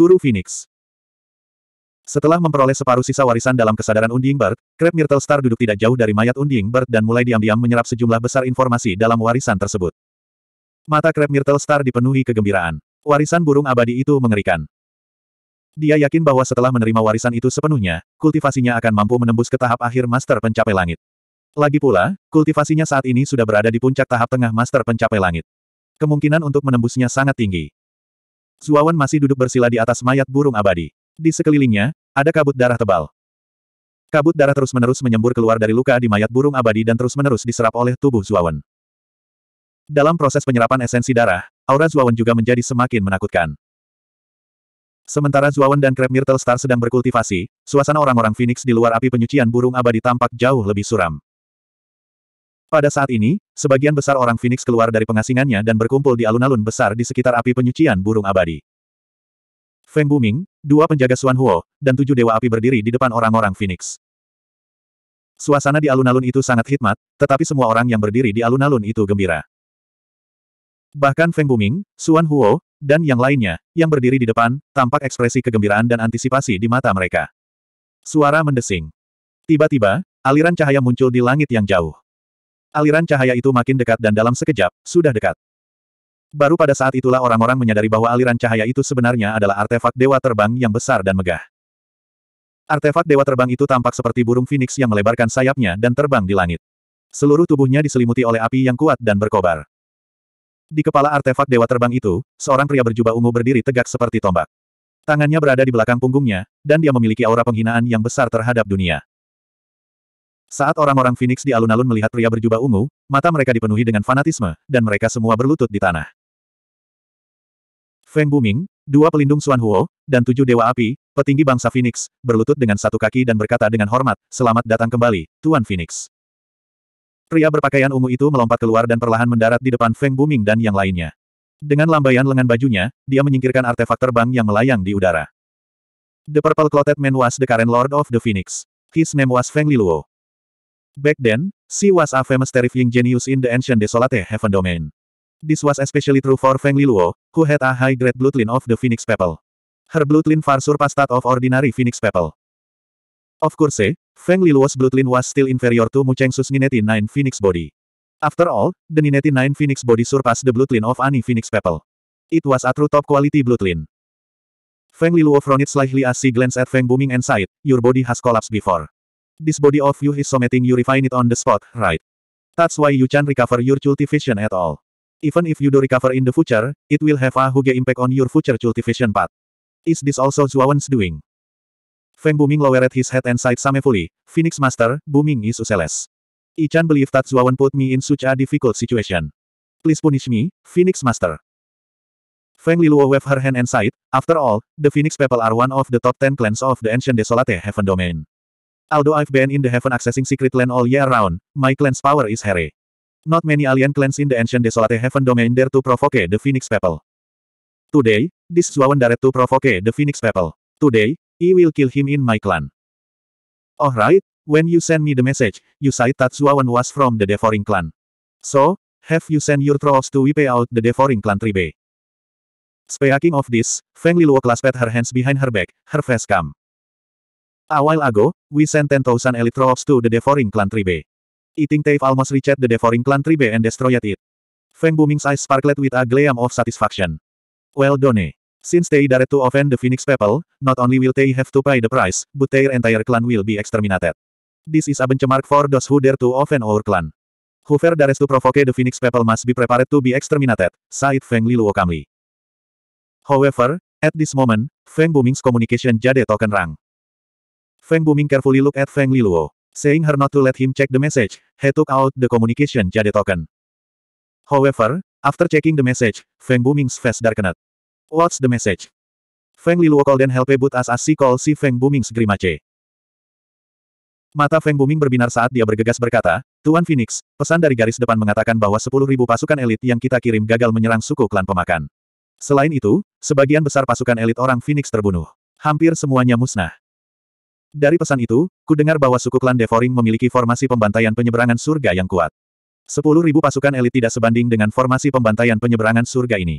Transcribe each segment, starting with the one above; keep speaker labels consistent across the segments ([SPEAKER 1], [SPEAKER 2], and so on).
[SPEAKER 1] Guru Phoenix. Setelah memperoleh separuh sisa warisan dalam kesadaran Unding Bird, Crab Myrtle Star duduk tidak jauh dari mayat Unding Bird dan mulai diam-diam menyerap sejumlah besar informasi dalam warisan tersebut. Mata Crab Myrtle Star dipenuhi kegembiraan. Warisan burung abadi itu mengerikan. Dia yakin bahwa setelah menerima warisan itu sepenuhnya, kultivasinya akan mampu menembus ke tahap akhir master pencapai langit. Lagi pula, kultivasinya saat ini sudah berada di puncak tahap tengah master pencapai langit. Kemungkinan untuk menembusnya sangat tinggi. Suawan masih duduk bersila di atas mayat burung abadi. Di sekelilingnya, ada kabut darah tebal. Kabut darah terus-menerus menyembur keluar dari luka di mayat burung abadi dan terus-menerus diserap oleh tubuh Zuawan. Dalam proses penyerapan esensi darah, aura Zuawan juga menjadi semakin menakutkan. Sementara Zuawan dan Crab Myrtle Star sedang berkultivasi, suasana orang-orang Phoenix di luar api penyucian burung abadi tampak jauh lebih suram. Pada saat ini, sebagian besar orang Phoenix keluar dari pengasingannya dan berkumpul di alun-alun besar di sekitar api penyucian burung abadi. Feng Buming, dua penjaga Xuan Huo, dan tujuh dewa api berdiri di depan orang-orang Phoenix. Suasana di alun-alun itu sangat hikmat, tetapi semua orang yang berdiri di alun-alun itu gembira. Bahkan Feng Buming, Xuan Huo, dan yang lainnya, yang berdiri di depan, tampak ekspresi kegembiraan dan antisipasi di mata mereka. Suara mendesing. Tiba-tiba, aliran cahaya muncul di langit yang jauh. Aliran cahaya itu makin dekat dan dalam sekejap, sudah dekat. Baru pada saat itulah orang-orang menyadari bahwa aliran cahaya itu sebenarnya adalah artefak dewa terbang yang besar dan megah. Artefak dewa terbang itu tampak seperti burung phoenix yang melebarkan sayapnya dan terbang di langit. Seluruh tubuhnya diselimuti oleh api yang kuat dan berkobar. Di kepala artefak dewa terbang itu, seorang pria berjubah ungu berdiri tegak seperti tombak. Tangannya berada di belakang punggungnya, dan dia memiliki aura penghinaan yang besar terhadap dunia. Saat orang-orang Phoenix di alun-alun melihat pria berjubah ungu, mata mereka dipenuhi dengan fanatisme, dan mereka semua berlutut di tanah. Feng Buming, dua pelindung Xuan Huo, dan tujuh dewa api, petinggi bangsa Phoenix, berlutut dengan satu kaki dan berkata dengan hormat, selamat datang kembali, Tuan Phoenix. Pria berpakaian ungu itu melompat keluar dan perlahan mendarat di depan Feng Buming dan yang lainnya. Dengan lambaian lengan bajunya, dia menyingkirkan artefak terbang yang melayang di udara. The Purple Clotted Man was the current Lord of the Phoenix. His name was Feng Liluo. Back then, she was a famous terrifying genius in the ancient desolate heaven domain. This was especially true for Feng Liluo, who had a high-grade bloodline of the Phoenix People. Her bloodline far surpassed that of ordinary Phoenix People. Of course, eh, Feng Liluo's bloodline was still inferior to Mu Chengsu's Ninety Nine Phoenix Body. After all, the Ninety Nine Phoenix Body surpassed the bloodline of any Phoenix People. It was a true top-quality bloodline. Feng Liluo frowned slightly as she glanced at Feng Booming and sighed, your body has collapsed before. This body of you is something you refine it on the spot, right? That's why you can't recover your cultivation at all. Even if you do recover in the future, it will have a huge impact on your future cultivation path. Is this also Zhuowen's doing? Feng Booming lowered his head and sighed samefully. Phoenix Master, Booming is useless. I can't believe that Zhuowen put me in such a difficult situation. Please punish me, Phoenix Master. Feng Liluo waved her hand and sighed, after all, the Phoenix people are one of the top ten clans of the ancient Desolate Heaven Domain. Although I've been in the heaven accessing secret land all year round, my clan's power is hairy. Not many alien clans in the ancient desolate heaven domain dare to provoke the phoenix people. Today, this Zhuan dare to provoke the phoenix people. Today, he will kill him in my clan. Alright, when you send me the message, you said that Zhuan was from the devouring clan. So, have you sent your trolls to wipe out the devouring clan tribe? Speaking of this, Feng Liluo clasped her hands behind her back, her face calm. A while ago, we sent 10,000 elite troops to the devouring clan tribe. Eating Tave almost reached the devouring clan tribe and destroyed it. Feng Buming's eyes sparkled with a gleam of satisfaction. Well done. Since they dared to offend the phoenix people, not only will they have to pay the price, but their entire clan will be exterminated. This is a benchmark for those who dare to offend our clan. Whoever dares to provoke the phoenix people must be prepared to be exterminated, said Feng Li Luokamli. However, at this moment, Feng Buming's communication jade token rang. Feng Buming carefully looked at Feng Liluo, saying her not to let him check the message, he took out the communication jade token. However, after checking the message, Feng Buming's face darkened. What's the message? Feng Liluo called and helped, but as as she called si Feng Buming's grimace. Mata Feng Buming berbinar saat dia bergegas berkata, Tuan Phoenix, pesan dari garis depan mengatakan bahwa 10.000 pasukan elit yang kita kirim gagal menyerang suku klan pemakan. Selain itu, sebagian besar pasukan elit orang Phoenix terbunuh. Hampir semuanya musnah. Dari pesan itu, ku dengar bahwa suku klan Devoring memiliki formasi pembantaian penyeberangan surga yang kuat. Sepuluh ribu pasukan elit tidak sebanding dengan formasi pembantaian penyeberangan surga ini.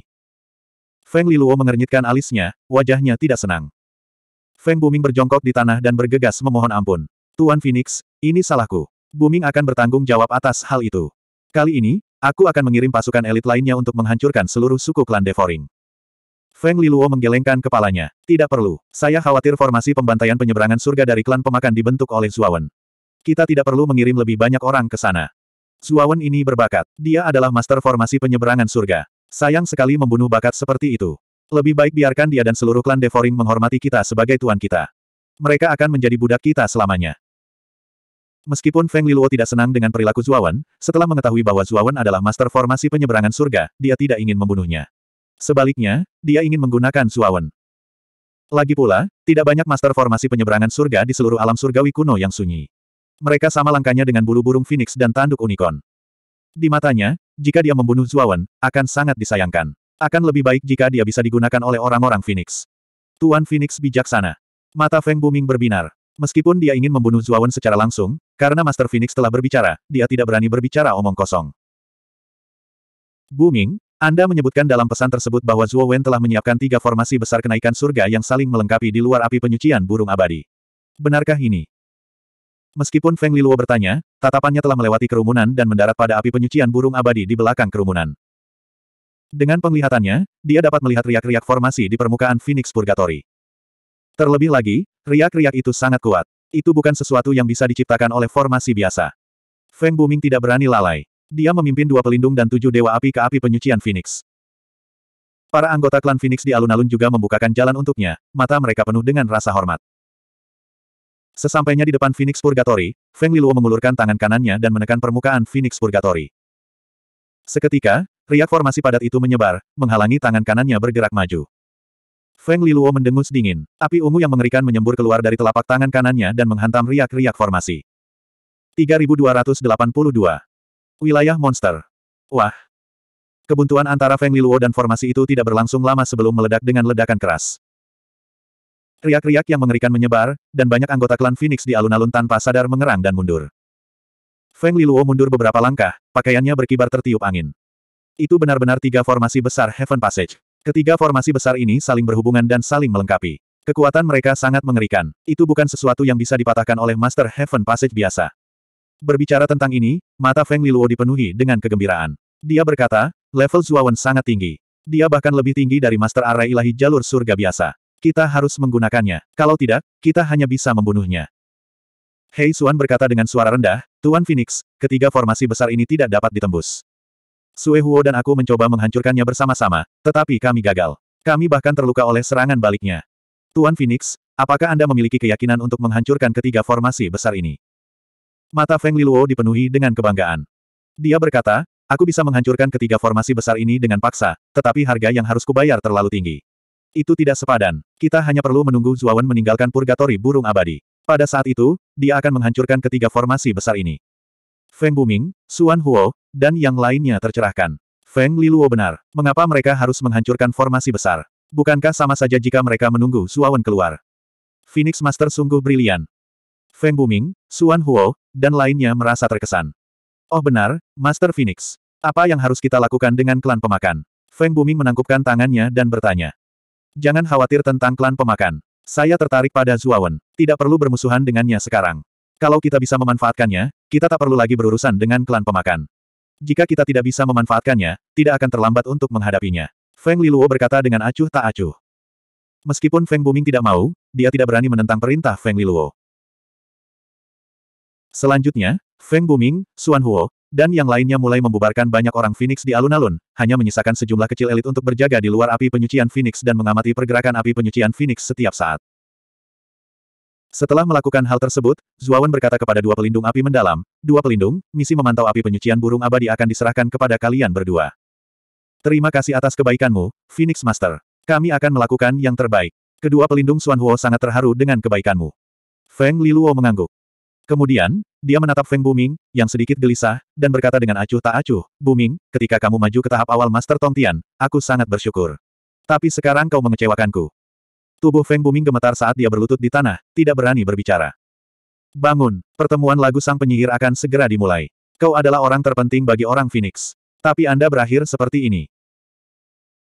[SPEAKER 1] Feng Liluo mengernyitkan alisnya, wajahnya tidak senang. Feng Buming berjongkok di tanah dan bergegas memohon ampun. Tuan Phoenix, ini salahku. Buming akan bertanggung jawab atas hal itu. Kali ini, aku akan mengirim pasukan elit lainnya untuk menghancurkan seluruh suku klan Devoring. Feng Liluo menggelengkan kepalanya. Tidak perlu. Saya khawatir formasi pembantaian penyeberangan surga dari klan pemakan dibentuk oleh Zuawan. Kita tidak perlu mengirim lebih banyak orang ke sana. Zuawan ini berbakat. Dia adalah master formasi penyeberangan surga. Sayang sekali membunuh bakat seperti itu. Lebih baik biarkan dia dan seluruh klan Devoring menghormati kita sebagai tuan kita. Mereka akan menjadi budak kita selamanya. Meskipun Feng Liluo tidak senang dengan perilaku Zuawan, setelah mengetahui bahwa Zuawan adalah master formasi penyeberangan surga, dia tidak ingin membunuhnya. Sebaliknya, dia ingin menggunakan Suawen. Lagi pula, tidak banyak master formasi penyeberangan surga di seluruh alam surgawi kuno yang sunyi. Mereka sama langkahnya dengan bulu burung phoenix dan tanduk unicorn. Di matanya, jika dia membunuh Zuawan, akan sangat disayangkan. Akan lebih baik jika dia bisa digunakan oleh orang-orang Phoenix. Tuan Phoenix bijaksana. Mata Feng Buming berbinar. Meskipun dia ingin membunuh Zuawan secara langsung, karena Master Phoenix telah berbicara, dia tidak berani berbicara omong kosong. Buming, anda menyebutkan dalam pesan tersebut bahwa Zhuo Wen telah menyiapkan tiga formasi besar kenaikan surga yang saling melengkapi di luar api penyucian burung abadi. Benarkah ini? Meskipun Feng Liluo bertanya, tatapannya telah melewati kerumunan dan mendarat pada api penyucian burung abadi di belakang kerumunan. Dengan penglihatannya, dia dapat melihat riak-riak formasi di permukaan Phoenix Purgatory. Terlebih lagi, riak-riak itu sangat kuat. Itu bukan sesuatu yang bisa diciptakan oleh formasi biasa. Feng Buming tidak berani lalai. Dia memimpin dua pelindung dan tujuh dewa api ke api penyucian Phoenix. Para anggota klan Phoenix di alun-alun juga membukakan jalan untuknya, mata mereka penuh dengan rasa hormat. Sesampainya di depan Phoenix Purgatory, Feng Liluo mengulurkan tangan kanannya dan menekan permukaan Phoenix Purgatory. Seketika, riak formasi padat itu menyebar, menghalangi tangan kanannya bergerak maju. Feng Liluo mendengus dingin. Api ungu yang mengerikan menyembur keluar dari telapak tangan kanannya dan menghantam riak-riak formasi. 3282 Wilayah monster. Wah. Kebuntuan antara Feng Liluo dan formasi itu tidak berlangsung lama sebelum meledak dengan ledakan keras. Riak-riak yang mengerikan menyebar, dan banyak anggota klan Phoenix di alun-alun tanpa sadar mengerang dan mundur. Feng Liluo mundur beberapa langkah, pakaiannya berkibar tertiup angin. Itu benar-benar tiga formasi besar Heaven Passage. Ketiga formasi besar ini saling berhubungan dan saling melengkapi. Kekuatan mereka sangat mengerikan. Itu bukan sesuatu yang bisa dipatahkan oleh Master Heaven Passage biasa. Berbicara tentang ini, mata Feng Liluo dipenuhi dengan kegembiraan. Dia berkata, level Zuawan sangat tinggi. Dia bahkan lebih tinggi dari Master Array Ilahi Jalur Surga biasa. Kita harus menggunakannya. Kalau tidak, kita hanya bisa membunuhnya. Hei Suan berkata dengan suara rendah, Tuan Phoenix, ketiga formasi besar ini tidak dapat ditembus. Sue Huo dan aku mencoba menghancurkannya bersama-sama, tetapi kami gagal. Kami bahkan terluka oleh serangan baliknya. Tuan Phoenix, apakah Anda memiliki keyakinan untuk menghancurkan ketiga formasi besar ini? Mata Feng Liluo dipenuhi dengan kebanggaan. Dia berkata, aku bisa menghancurkan ketiga formasi besar ini dengan paksa, tetapi harga yang harus kubayar terlalu tinggi. Itu tidak sepadan. Kita hanya perlu menunggu Zuawan meninggalkan purgatori burung abadi. Pada saat itu, dia akan menghancurkan ketiga formasi besar ini. Feng Buming, Suan Huo, dan yang lainnya tercerahkan. Feng Liluo benar. Mengapa mereka harus menghancurkan formasi besar? Bukankah sama saja jika mereka menunggu Zuawan keluar? Phoenix Master sungguh brilian. Feng Buming, Suan Huo, dan lainnya merasa terkesan. Oh benar, Master Phoenix. Apa yang harus kita lakukan dengan klan pemakan? Feng Buming menangkupkan tangannya dan bertanya. Jangan khawatir tentang klan pemakan. Saya tertarik pada Zuawan. Tidak perlu bermusuhan dengannya sekarang. Kalau kita bisa memanfaatkannya, kita tak perlu lagi berurusan dengan klan pemakan. Jika kita tidak bisa memanfaatkannya, tidak akan terlambat untuk menghadapinya. Feng Liluo berkata dengan acuh tak acuh. Meskipun Feng Buming tidak mau, dia tidak berani menentang perintah Feng Liluo. Selanjutnya, Feng Buming, Xuan Huo, dan yang lainnya mulai membubarkan banyak orang Phoenix di alun-alun, hanya menyisakan sejumlah kecil elit untuk berjaga di luar api penyucian Phoenix dan mengamati pergerakan api penyucian Phoenix setiap saat. Setelah melakukan hal tersebut, Zuawan berkata kepada dua pelindung api mendalam, Dua pelindung, misi memantau api penyucian burung abadi akan diserahkan kepada kalian berdua. Terima kasih atas kebaikanmu, Phoenix Master. Kami akan melakukan yang terbaik. Kedua pelindung Xuan Huo sangat terharu dengan kebaikanmu. Feng Liluo mengangguk. Kemudian, dia menatap Feng Buming, yang sedikit gelisah, dan berkata dengan acuh tak acuh, Buming, ketika kamu maju ke tahap awal Master Tong Tian, aku sangat bersyukur. Tapi sekarang kau mengecewakanku. Tubuh Feng Buming gemetar saat dia berlutut di tanah, tidak berani berbicara. Bangun, pertemuan lagu sang penyihir akan segera dimulai. Kau adalah orang terpenting bagi orang Phoenix. Tapi Anda berakhir seperti ini.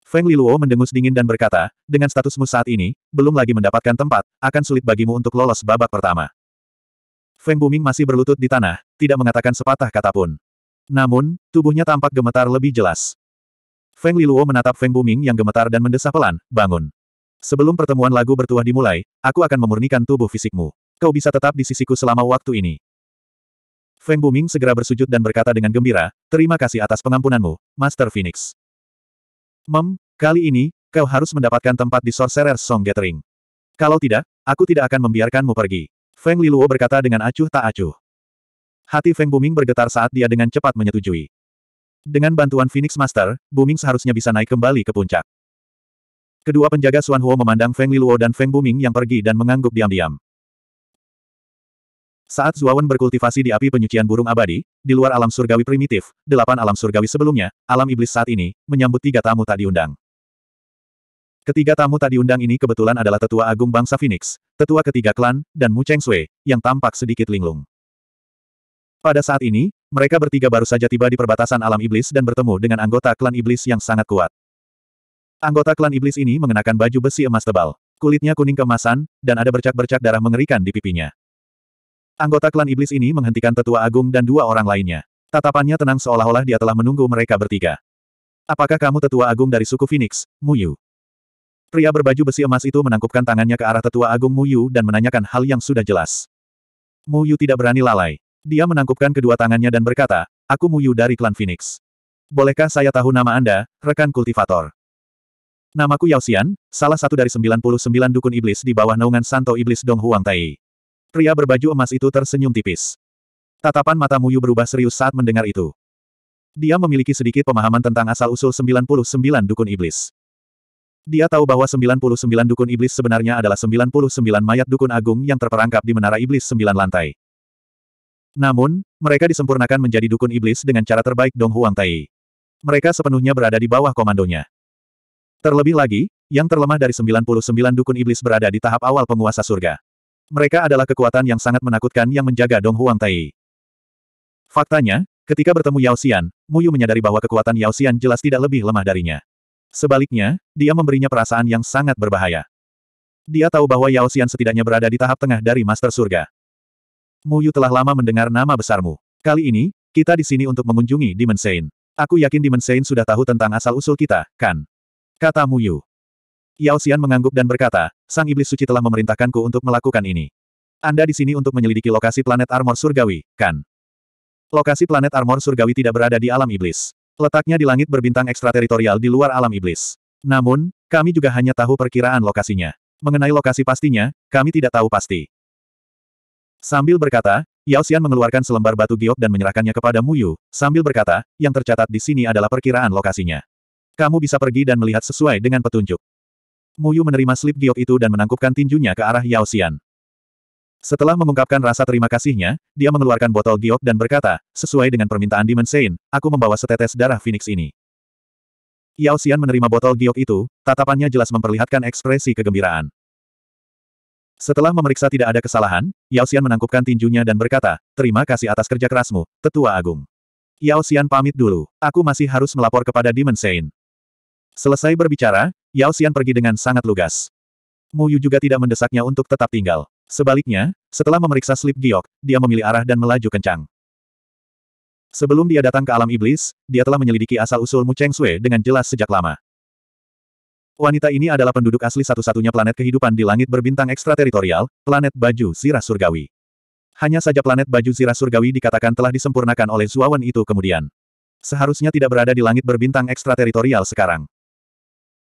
[SPEAKER 1] Feng Liluo mendengus dingin dan berkata, dengan statusmu saat ini, belum lagi mendapatkan tempat, akan sulit bagimu untuk lolos babak pertama. Feng Buming masih berlutut di tanah, tidak mengatakan sepatah kata pun. Namun, tubuhnya tampak gemetar lebih jelas. Feng Liluo menatap Feng Buming yang gemetar dan mendesah pelan, bangun. Sebelum pertemuan lagu bertuah dimulai, aku akan memurnikan tubuh fisikmu. Kau bisa tetap di sisiku selama waktu ini. Feng Buming segera bersujud dan berkata dengan gembira, terima kasih atas pengampunanmu, Master Phoenix. Mem, kali ini, kau harus mendapatkan tempat di Sorcerer Song Gathering. Kalau tidak, aku tidak akan membiarkanmu pergi. Feng Liluo berkata dengan acuh tak acuh. Hati Feng Buming bergetar saat dia dengan cepat menyetujui. Dengan bantuan Phoenix Master, Buming seharusnya bisa naik kembali ke puncak. Kedua penjaga Xuan Huo memandang Feng Liluo dan Feng Buming yang pergi dan mengangguk diam-diam. Saat Zuawan berkultivasi di api penyucian burung abadi, di luar alam surgawi primitif, delapan alam surgawi sebelumnya, alam iblis saat ini, menyambut tiga tamu tak diundang. Ketiga tamu tadi undang ini kebetulan adalah tetua agung bangsa Phoenix, tetua ketiga klan, dan Mu Cheng Sui, yang tampak sedikit linglung. Pada saat ini, mereka bertiga baru saja tiba di perbatasan alam iblis dan bertemu dengan anggota klan iblis yang sangat kuat. Anggota klan iblis ini mengenakan baju besi emas tebal. Kulitnya kuning kemasan, dan ada bercak-bercak darah mengerikan di pipinya. Anggota klan iblis ini menghentikan tetua agung dan dua orang lainnya. Tatapannya tenang seolah-olah dia telah menunggu mereka bertiga. Apakah kamu tetua agung dari suku Phoenix, Muyu? Pria berbaju besi emas itu menangkupkan tangannya ke arah tetua agung Mu Yu dan menanyakan hal yang sudah jelas. Mu Yu tidak berani lalai. Dia menangkupkan kedua tangannya dan berkata, Aku Mu Yu dari klan Phoenix. Bolehkah saya tahu nama Anda, rekan kultivator? Namaku Yao Xian, salah satu dari 99 dukun iblis di bawah naungan Santo Iblis Dong Huang Tai. Pria berbaju emas itu tersenyum tipis. Tatapan mata Mu Yu berubah serius saat mendengar itu. Dia memiliki sedikit pemahaman tentang asal-usul 99 dukun iblis. Dia tahu bahwa 99 dukun iblis sebenarnya adalah 99 mayat dukun agung yang terperangkap di menara iblis sembilan lantai. Namun, mereka disempurnakan menjadi dukun iblis dengan cara terbaik Dong Huang Tai. Mereka sepenuhnya berada di bawah komandonya. Terlebih lagi, yang terlemah dari 99 dukun iblis berada di tahap awal penguasa surga. Mereka adalah kekuatan yang sangat menakutkan yang menjaga Dong Huang Tai. Faktanya, ketika bertemu Yao Xian, Mu Yu menyadari bahwa kekuatan Yao Xian jelas tidak lebih lemah darinya. Sebaliknya, dia memberinya perasaan yang sangat berbahaya. Dia tahu bahwa Yao Xian setidaknya berada di tahap tengah dari Master Surga. Mu Yu telah lama mendengar nama besarmu. Kali ini, kita di sini untuk mengunjungi Demon Sein. Aku yakin Demon Sein sudah tahu tentang asal-usul kita, kan? Kata Mu Yu. Yao Xian mengangguk dan berkata, Sang Iblis Suci telah memerintahkanku untuk melakukan ini. Anda di sini untuk menyelidiki lokasi planet armor surgawi, kan? Lokasi planet armor surgawi tidak berada di alam iblis. Letaknya di langit berbintang ekstrateritorial di luar alam iblis. Namun, kami juga hanya tahu perkiraan lokasinya. Mengenai lokasi pastinya, kami tidak tahu pasti. Sambil berkata, Yao Xian mengeluarkan selembar batu giok dan menyerahkannya kepada Mu Yu. sambil berkata, yang tercatat di sini adalah perkiraan lokasinya. Kamu bisa pergi dan melihat sesuai dengan petunjuk. Mu Yu menerima slip giok itu dan menangkupkan tinjunya ke arah Yao Xian. Setelah mengungkapkan rasa terima kasihnya, dia mengeluarkan botol giok dan berkata, sesuai dengan permintaan Dimensein, aku membawa setetes darah Phoenix ini. Yao Xian menerima botol giok itu, tatapannya jelas memperlihatkan ekspresi kegembiraan. Setelah memeriksa tidak ada kesalahan, Yao Xian menangkupkan tinjunya dan berkata, terima kasih atas kerja kerasmu, Tetua Agung. Yao Xian pamit dulu, aku masih harus melapor kepada Dimensein. Selesai berbicara, Yao Xian pergi dengan sangat lugas. Mu Yu juga tidak mendesaknya untuk tetap tinggal. Sebaliknya, setelah memeriksa slip giok, dia memilih arah dan melaju kencang. Sebelum dia datang ke alam iblis, dia telah menyelidiki asal-usul Mu Cheng Sui dengan jelas sejak lama. Wanita ini adalah penduduk asli satu-satunya planet kehidupan di langit berbintang ekstrateritorial, planet Baju Zirah Surgawi. Hanya saja planet Baju Zirah Surgawi dikatakan telah disempurnakan oleh Zuawan itu kemudian. Seharusnya tidak berada di langit berbintang ekstrateritorial sekarang.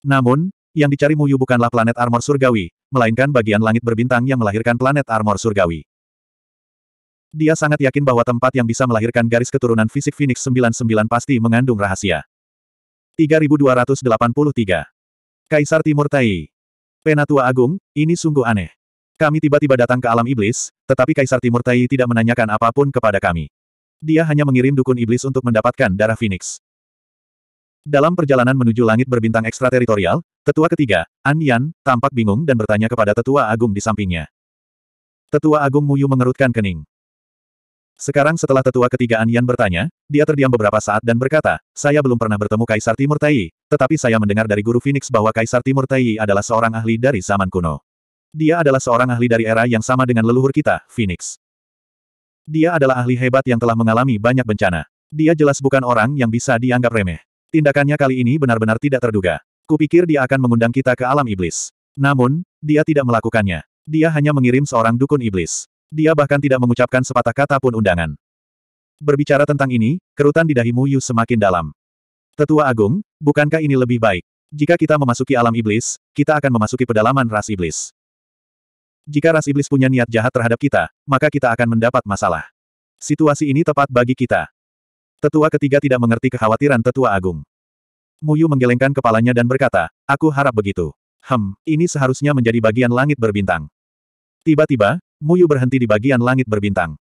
[SPEAKER 1] Namun, yang dicari Muyu bukanlah planet armor surgawi, melainkan bagian langit berbintang yang melahirkan planet armor surgawi. Dia sangat yakin bahwa tempat yang bisa melahirkan garis keturunan fisik Phoenix 99 pasti mengandung rahasia. 3283. Kaisar Timur Tai. Penatua Agung, ini sungguh aneh. Kami tiba-tiba datang ke alam iblis, tetapi Kaisar Timur Tai tidak menanyakan apapun kepada kami. Dia hanya mengirim dukun iblis untuk mendapatkan darah Phoenix. Dalam perjalanan menuju langit berbintang ekstrateritorial, tetua ketiga, An Yan, tampak bingung dan bertanya kepada tetua agung di sampingnya. Tetua agung Muyu mengerutkan kening. Sekarang setelah tetua ketiga An Yan bertanya, dia terdiam beberapa saat dan berkata, saya belum pernah bertemu Kaisar Timur Tai, tetapi saya mendengar dari guru Phoenix bahwa Kaisar Timur Tai adalah seorang ahli dari zaman kuno. Dia adalah seorang ahli dari era yang sama dengan leluhur kita, Phoenix. Dia adalah ahli hebat yang telah mengalami banyak bencana. Dia jelas bukan orang yang bisa dianggap remeh. Tindakannya kali ini benar-benar tidak terduga. Kupikir dia akan mengundang kita ke alam iblis. Namun, dia tidak melakukannya. Dia hanya mengirim seorang dukun iblis. Dia bahkan tidak mengucapkan sepatah kata pun undangan. Berbicara tentang ini, kerutan di dahimu Yu semakin dalam. Tetua Agung, bukankah ini lebih baik? Jika kita memasuki alam iblis, kita akan memasuki pedalaman ras iblis. Jika ras iblis punya niat jahat terhadap kita, maka kita akan mendapat masalah. Situasi ini tepat bagi kita. Tetua ketiga tidak mengerti kekhawatiran tetua agung. Muyu menggelengkan kepalanya dan berkata, aku harap begitu. Hem, ini seharusnya menjadi bagian langit berbintang. Tiba-tiba, Muyu berhenti di bagian langit berbintang.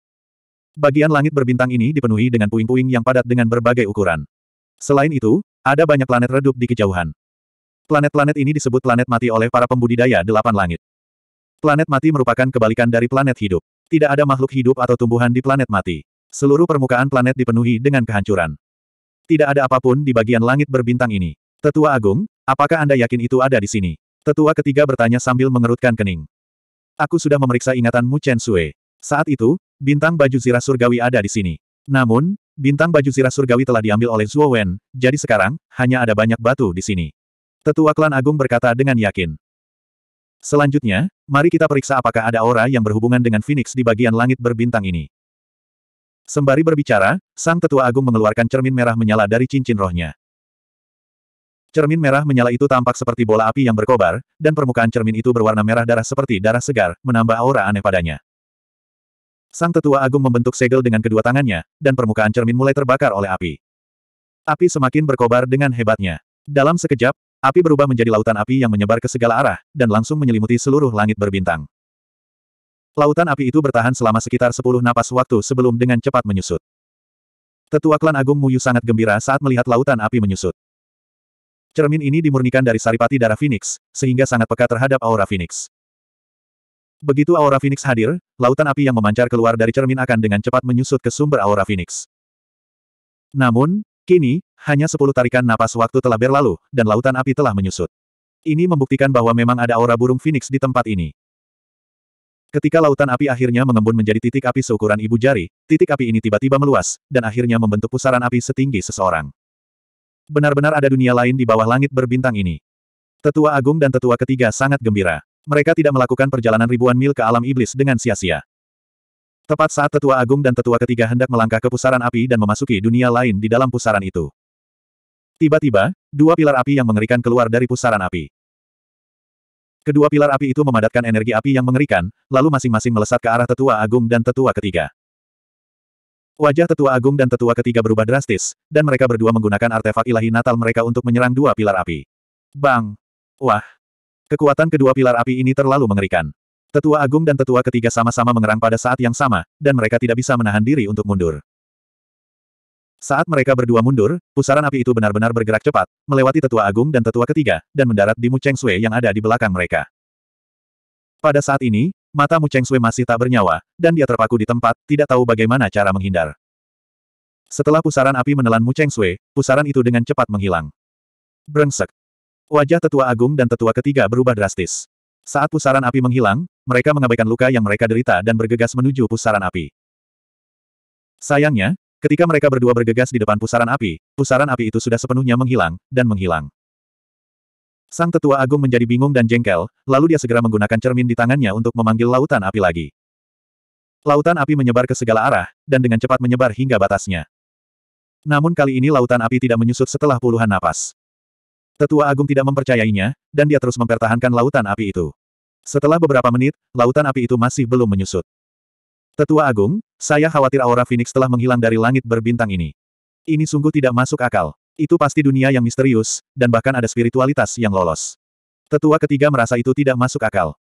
[SPEAKER 1] Bagian langit berbintang ini dipenuhi dengan puing-puing yang padat dengan berbagai ukuran. Selain itu, ada banyak planet redup di kejauhan. Planet-planet ini disebut planet mati oleh para pembudidaya delapan langit. Planet mati merupakan kebalikan dari planet hidup. Tidak ada makhluk hidup atau tumbuhan di planet mati. Seluruh permukaan planet dipenuhi dengan kehancuran. Tidak ada apapun di bagian langit berbintang ini. Tetua Agung, apakah Anda yakin itu ada di sini? Tetua ketiga bertanya sambil mengerutkan kening. Aku sudah memeriksa ingatanmu Chen Sue. Saat itu, bintang baju zirah surgawi ada di sini. Namun, bintang baju zirah surgawi telah diambil oleh Zhuo Wen, jadi sekarang, hanya ada banyak batu di sini. Tetua klan Agung berkata dengan yakin. Selanjutnya, mari kita periksa apakah ada aura yang berhubungan dengan Phoenix di bagian langit berbintang ini. Sembari berbicara, Sang Tetua Agung mengeluarkan cermin merah menyala dari cincin rohnya. Cermin merah menyala itu tampak seperti bola api yang berkobar, dan permukaan cermin itu berwarna merah darah seperti darah segar, menambah aura aneh padanya. Sang Tetua Agung membentuk segel dengan kedua tangannya, dan permukaan cermin mulai terbakar oleh api. Api semakin berkobar dengan hebatnya. Dalam sekejap, api berubah menjadi lautan api yang menyebar ke segala arah, dan langsung menyelimuti seluruh langit berbintang. Lautan api itu bertahan selama sekitar 10 napas waktu sebelum dengan cepat menyusut. Tetua klan Agung Muyu sangat gembira saat melihat lautan api menyusut. Cermin ini dimurnikan dari saripati darah Phoenix, sehingga sangat peka terhadap aura Phoenix. Begitu aura Phoenix hadir, lautan api yang memancar keluar dari cermin akan dengan cepat menyusut ke sumber aura Phoenix. Namun, kini, hanya 10 tarikan napas waktu telah berlalu, dan lautan api telah menyusut. Ini membuktikan bahwa memang ada aura burung Phoenix di tempat ini. Ketika lautan api akhirnya mengembun menjadi titik api seukuran ibu jari, titik api ini tiba-tiba meluas, dan akhirnya membentuk pusaran api setinggi seseorang. Benar-benar ada dunia lain di bawah langit berbintang ini. Tetua Agung dan Tetua Ketiga sangat gembira. Mereka tidak melakukan perjalanan ribuan mil ke alam iblis dengan sia-sia. Tepat saat Tetua Agung dan Tetua Ketiga hendak melangkah ke pusaran api dan memasuki dunia lain di dalam pusaran itu. Tiba-tiba, dua pilar api yang mengerikan keluar dari pusaran api. Kedua pilar api itu memadatkan energi api yang mengerikan, lalu masing-masing melesat ke arah tetua agung dan tetua ketiga. Wajah tetua agung dan tetua ketiga berubah drastis, dan mereka berdua menggunakan artefak ilahi natal mereka untuk menyerang dua pilar api. Bang! Wah! Kekuatan kedua pilar api ini terlalu mengerikan. Tetua agung dan tetua ketiga sama-sama mengerang pada saat yang sama, dan mereka tidak bisa menahan diri untuk mundur. Saat mereka berdua mundur, pusaran api itu benar-benar bergerak cepat, melewati tetua agung dan tetua ketiga, dan mendarat di Mu Cheng Sui yang ada di belakang mereka. Pada saat ini, mata Mu Cheng Sui masih tak bernyawa, dan dia terpaku di tempat, tidak tahu bagaimana cara menghindar. Setelah pusaran api menelan Mu Cheng Sui, pusaran itu dengan cepat menghilang. Brengsek. Wajah tetua agung dan tetua ketiga berubah drastis. Saat pusaran api menghilang, mereka mengabaikan luka yang mereka derita dan bergegas menuju pusaran api. Sayangnya, Ketika mereka berdua bergegas di depan pusaran api, pusaran api itu sudah sepenuhnya menghilang, dan menghilang. Sang tetua agung menjadi bingung dan jengkel, lalu dia segera menggunakan cermin di tangannya untuk memanggil lautan api lagi. Lautan api menyebar ke segala arah, dan dengan cepat menyebar hingga batasnya. Namun kali ini lautan api tidak menyusut setelah puluhan napas. Tetua Agung tidak mempercayainya, dan dia terus mempertahankan lautan api itu. Setelah beberapa menit, lautan api itu masih belum menyusut. Tetua Agung, saya khawatir aura Phoenix telah menghilang dari langit berbintang ini. Ini sungguh tidak masuk akal. Itu pasti dunia yang misterius, dan bahkan ada spiritualitas yang lolos. Tetua ketiga merasa itu tidak masuk akal.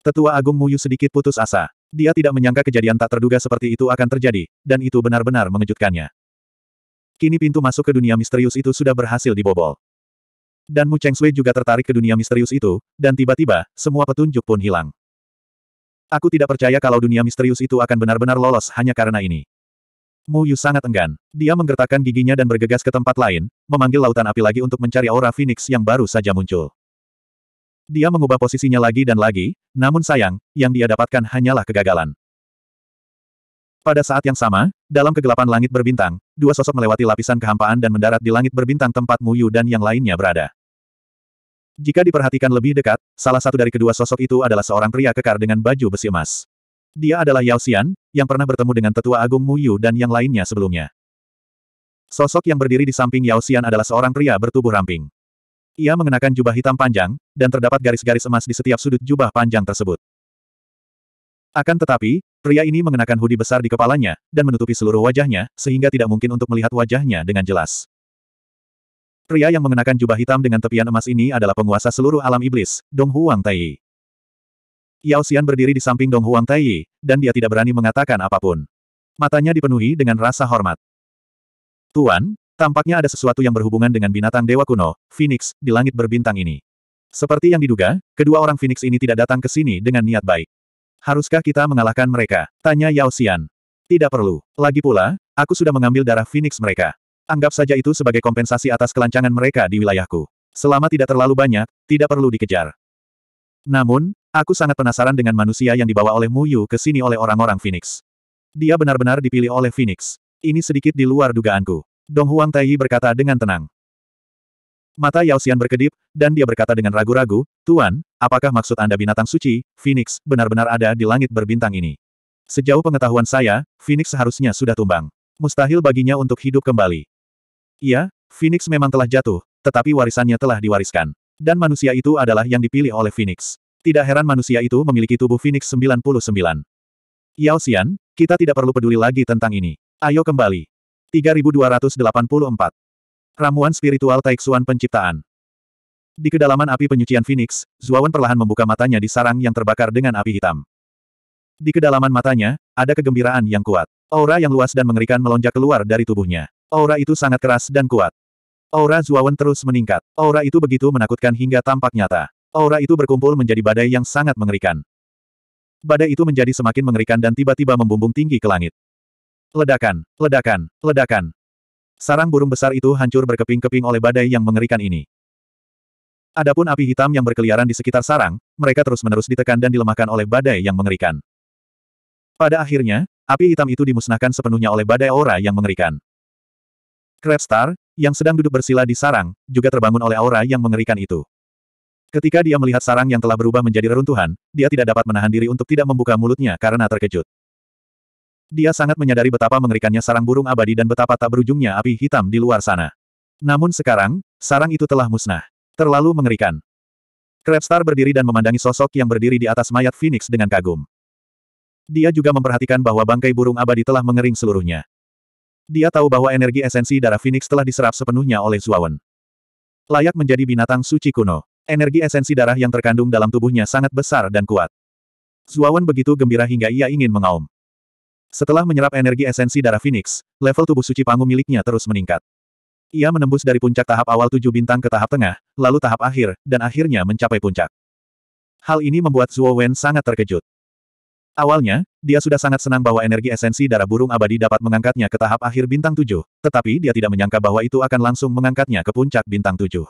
[SPEAKER 1] Tetua Agung Muyu sedikit putus asa. Dia tidak menyangka kejadian tak terduga seperti itu akan terjadi, dan itu benar-benar mengejutkannya. Kini pintu masuk ke dunia misterius itu sudah berhasil dibobol. Dan Mu Cheng Sui juga tertarik ke dunia misterius itu, dan tiba-tiba, semua petunjuk pun hilang. Aku tidak percaya kalau dunia misterius itu akan benar-benar lolos hanya karena ini. Mu Yu sangat enggan. Dia menggertakkan giginya dan bergegas ke tempat lain, memanggil lautan api lagi untuk mencari aura Phoenix yang baru saja muncul. Dia mengubah posisinya lagi dan lagi, namun sayang, yang dia dapatkan hanyalah kegagalan. Pada saat yang sama, dalam kegelapan langit berbintang, dua sosok melewati lapisan kehampaan dan mendarat di langit berbintang tempat Mu Yu dan yang lainnya berada. Jika diperhatikan lebih dekat, salah satu dari kedua sosok itu adalah seorang pria kekar dengan baju besi emas. Dia adalah Yao Xian, yang pernah bertemu dengan tetua agung Mu Yu dan yang lainnya sebelumnya. Sosok yang berdiri di samping Yao Xian adalah seorang pria bertubuh ramping. Ia mengenakan jubah hitam panjang, dan terdapat garis-garis emas di setiap sudut jubah panjang tersebut. Akan tetapi, pria ini mengenakan hoodie besar di kepalanya, dan menutupi seluruh wajahnya, sehingga tidak mungkin untuk melihat wajahnya dengan jelas. Pria yang mengenakan jubah hitam dengan tepian emas ini adalah penguasa seluruh alam iblis, Dong Huang Tai. Yao Xian berdiri di samping Dong Huang Tai, dan dia tidak berani mengatakan apapun. Matanya dipenuhi dengan rasa hormat. Tuan, tampaknya ada sesuatu yang berhubungan dengan binatang dewa kuno, Phoenix, di langit berbintang ini. Seperti yang diduga, kedua orang Phoenix ini tidak datang ke sini dengan niat baik. Haruskah kita mengalahkan mereka? Tanya Yao Xian. Tidak perlu. Lagi pula, aku sudah mengambil darah Phoenix mereka. Anggap saja itu sebagai kompensasi atas kelancangan mereka di wilayahku. Selama tidak terlalu banyak, tidak perlu dikejar. Namun, aku sangat penasaran dengan manusia yang dibawa oleh Muyu ke sini oleh orang-orang Phoenix. Dia benar-benar dipilih oleh Phoenix. Ini sedikit di luar dugaanku. Dong Huang Taiyi berkata dengan tenang. Mata Yao Xian berkedip, dan dia berkata dengan ragu-ragu, Tuan, apakah maksud Anda binatang suci, Phoenix, benar-benar ada di langit berbintang ini? Sejauh pengetahuan saya, Phoenix seharusnya sudah tumbang. Mustahil baginya untuk hidup kembali. Iya, Phoenix memang telah jatuh, tetapi warisannya telah diwariskan. Dan manusia itu adalah yang dipilih oleh Phoenix. Tidak heran manusia itu memiliki tubuh Phoenix 99. Yao Xian, kita tidak perlu peduli lagi tentang ini. Ayo kembali. 3284. Ramuan spiritual Taixuan Penciptaan. Di kedalaman api penyucian Phoenix, Zuawan perlahan membuka matanya di sarang yang terbakar dengan api hitam. Di kedalaman matanya, ada kegembiraan yang kuat. Aura yang luas dan mengerikan melonjak keluar dari tubuhnya. Aura itu sangat keras dan kuat. Aura Zuawan terus meningkat. Aura itu begitu menakutkan hingga tampak nyata. Aura itu berkumpul menjadi badai yang sangat mengerikan. Badai itu menjadi semakin mengerikan dan tiba-tiba membumbung tinggi ke langit. Ledakan, ledakan, ledakan. Sarang burung besar itu hancur berkeping-keping oleh badai yang mengerikan ini. Adapun api hitam yang berkeliaran di sekitar sarang, mereka terus-menerus ditekan dan dilemahkan oleh badai yang mengerikan. Pada akhirnya, api hitam itu dimusnahkan sepenuhnya oleh badai aura yang mengerikan. Crabstar, yang sedang duduk bersila di sarang, juga terbangun oleh aura yang mengerikan itu. Ketika dia melihat sarang yang telah berubah menjadi reruntuhan, dia tidak dapat menahan diri untuk tidak membuka mulutnya karena terkejut. Dia sangat menyadari betapa mengerikannya sarang burung abadi dan betapa tak berujungnya api hitam di luar sana. Namun sekarang, sarang itu telah musnah. Terlalu mengerikan. Crabstar berdiri dan memandangi sosok yang berdiri di atas mayat Phoenix dengan kagum. Dia juga memperhatikan bahwa bangkai burung abadi telah mengering seluruhnya. Dia tahu bahwa energi esensi darah Phoenix telah diserap sepenuhnya oleh Zuawan. Layak menjadi binatang suci kuno. Energi esensi darah yang terkandung dalam tubuhnya sangat besar dan kuat. Zuawan begitu gembira hingga ia ingin mengaum. Setelah menyerap energi esensi darah Phoenix, level tubuh suci Pangu miliknya terus meningkat. Ia menembus dari puncak tahap awal tujuh bintang ke tahap tengah, lalu tahap akhir, dan akhirnya mencapai puncak. Hal ini membuat Zuo sangat terkejut. Awalnya, dia sudah sangat senang bahwa energi esensi darah burung abadi dapat mengangkatnya ke tahap akhir bintang tujuh, tetapi dia tidak menyangka bahwa itu akan langsung mengangkatnya ke puncak bintang tujuh.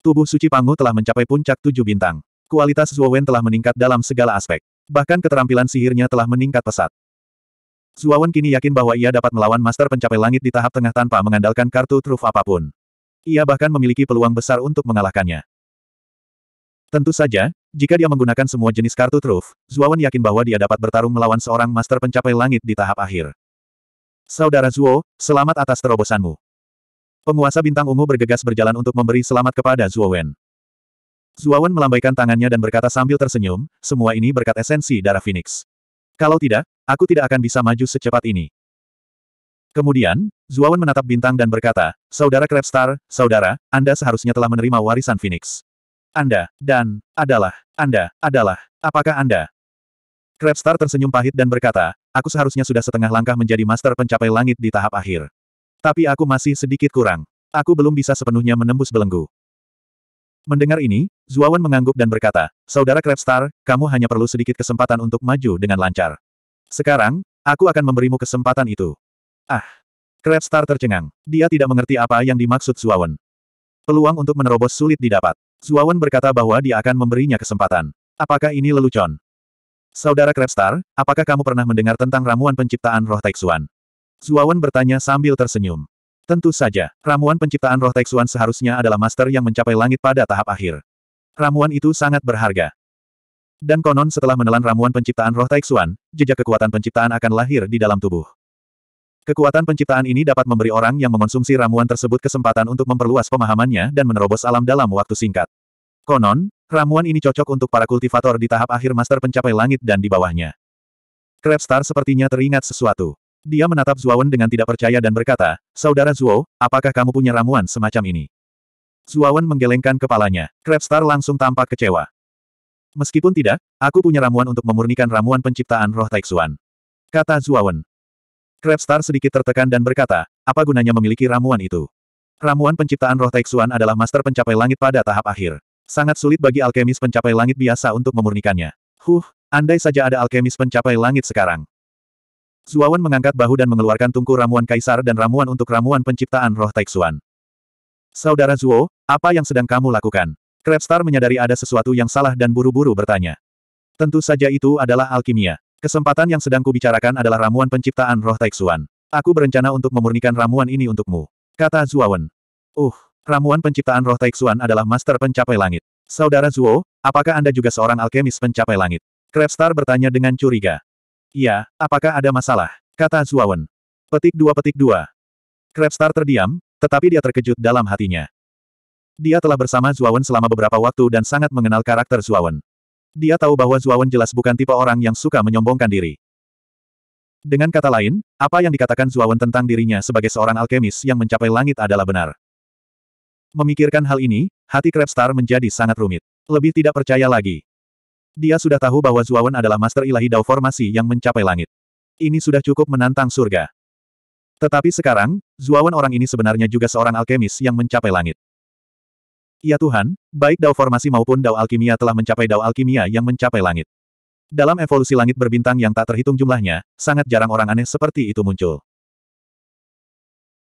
[SPEAKER 1] Tubuh suci Pangu telah mencapai puncak tujuh bintang. Kualitas Zuowen telah meningkat dalam segala aspek. Bahkan keterampilan sihirnya telah meningkat pesat. Zuowen kini yakin bahwa ia dapat melawan Master Pencapai Langit di tahap tengah tanpa mengandalkan kartu truf apapun. Ia bahkan memiliki peluang besar untuk mengalahkannya. Tentu saja, jika dia menggunakan semua jenis kartu truf, Zuowen yakin bahwa dia dapat bertarung melawan seorang master pencapai langit di tahap akhir. Saudara Zuo, selamat atas terobosanmu. Penguasa bintang ungu bergegas berjalan untuk memberi selamat kepada Zuowen. Zuowen melambaikan tangannya dan berkata sambil tersenyum, semua ini berkat esensi darah Phoenix. Kalau tidak, aku tidak akan bisa maju secepat ini. Kemudian, Zuowen menatap bintang dan berkata, Saudara Crabstar, Saudara, Anda seharusnya telah menerima warisan Phoenix. Anda, dan, adalah, Anda, adalah, apakah Anda? Crabstar tersenyum pahit dan berkata, aku seharusnya sudah setengah langkah menjadi master pencapai langit di tahap akhir. Tapi aku masih sedikit kurang. Aku belum bisa sepenuhnya menembus belenggu. Mendengar ini, Zuawan mengangguk dan berkata, Saudara Crabstar, kamu hanya perlu sedikit kesempatan untuk maju dengan lancar. Sekarang, aku akan memberimu kesempatan itu. Ah! Crabstar tercengang. Dia tidak mengerti apa yang dimaksud Zuawan. Peluang untuk menerobos sulit didapat. Zuawan berkata bahwa dia akan memberinya kesempatan. Apakah ini lelucon? Saudara Krebstar? apakah kamu pernah mendengar tentang ramuan penciptaan roh Taixuan? Zuawan bertanya sambil tersenyum. Tentu saja, ramuan penciptaan roh Taixuan seharusnya adalah master yang mencapai langit pada tahap akhir. Ramuan itu sangat berharga. Dan konon setelah menelan ramuan penciptaan roh Taixuan, jejak kekuatan penciptaan akan lahir di dalam tubuh. Kekuatan penciptaan ini dapat memberi orang yang mengonsumsi ramuan tersebut kesempatan untuk memperluas pemahamannya dan menerobos alam dalam waktu singkat. Konon, ramuan ini cocok untuk para kultivator di tahap akhir master pencapai langit dan di bawahnya. Crabstar sepertinya teringat sesuatu. Dia menatap Zuawan dengan tidak percaya dan berkata, Saudara Zuo, apakah kamu punya ramuan semacam ini? Zuawan menggelengkan kepalanya. Crabstar langsung tampak kecewa. Meskipun tidak, aku punya ramuan untuk memurnikan ramuan penciptaan roh Taixuan. Kata Zuawan. Crabstar sedikit tertekan dan berkata, apa gunanya memiliki ramuan itu? Ramuan penciptaan roh Taixuan adalah master pencapai langit pada tahap akhir. Sangat sulit bagi alkemis pencapai langit biasa untuk memurnikannya. Huh, andai saja ada alkemis pencapai langit sekarang. Zuawan mengangkat bahu dan mengeluarkan tungku ramuan kaisar dan ramuan untuk ramuan penciptaan roh Taixuan. Saudara Zuo, apa yang sedang kamu lakukan? Crabstar menyadari ada sesuatu yang salah dan buru-buru bertanya. Tentu saja itu adalah alkimia. Kesempatan yang sedang kubicarakan adalah ramuan penciptaan roh Taixuan. Aku berencana untuk memurnikan ramuan ini untukmu. Kata Zuawan. Uh, ramuan penciptaan roh Taixuan adalah master pencapai langit. Saudara Zuo, apakah Anda juga seorang alkemis pencapai langit? Crabstar bertanya dengan curiga. Iya, apakah ada masalah? Kata Zuawan. Petik dua petik dua. Krebstar terdiam, tetapi dia terkejut dalam hatinya. Dia telah bersama Zuawan selama beberapa waktu dan sangat mengenal karakter Zuawan. Dia tahu bahwa Zuawan jelas bukan tipe orang yang suka menyombongkan diri. Dengan kata lain, apa yang dikatakan Zuawan tentang dirinya sebagai seorang alkemis yang mencapai langit adalah benar. Memikirkan hal ini, hati Krebstar menjadi sangat rumit. Lebih tidak percaya lagi. Dia sudah tahu bahwa Zuawan adalah master ilahi dao formasi yang mencapai langit. Ini sudah cukup menantang surga. Tetapi sekarang, Zuawan orang ini sebenarnya juga seorang alkemis yang mencapai langit. Ya Tuhan, baik Dao Formasi maupun Dao Alkimia telah mencapai Dao Alkimia yang mencapai langit. Dalam evolusi langit berbintang yang tak terhitung jumlahnya, sangat jarang orang aneh seperti itu muncul.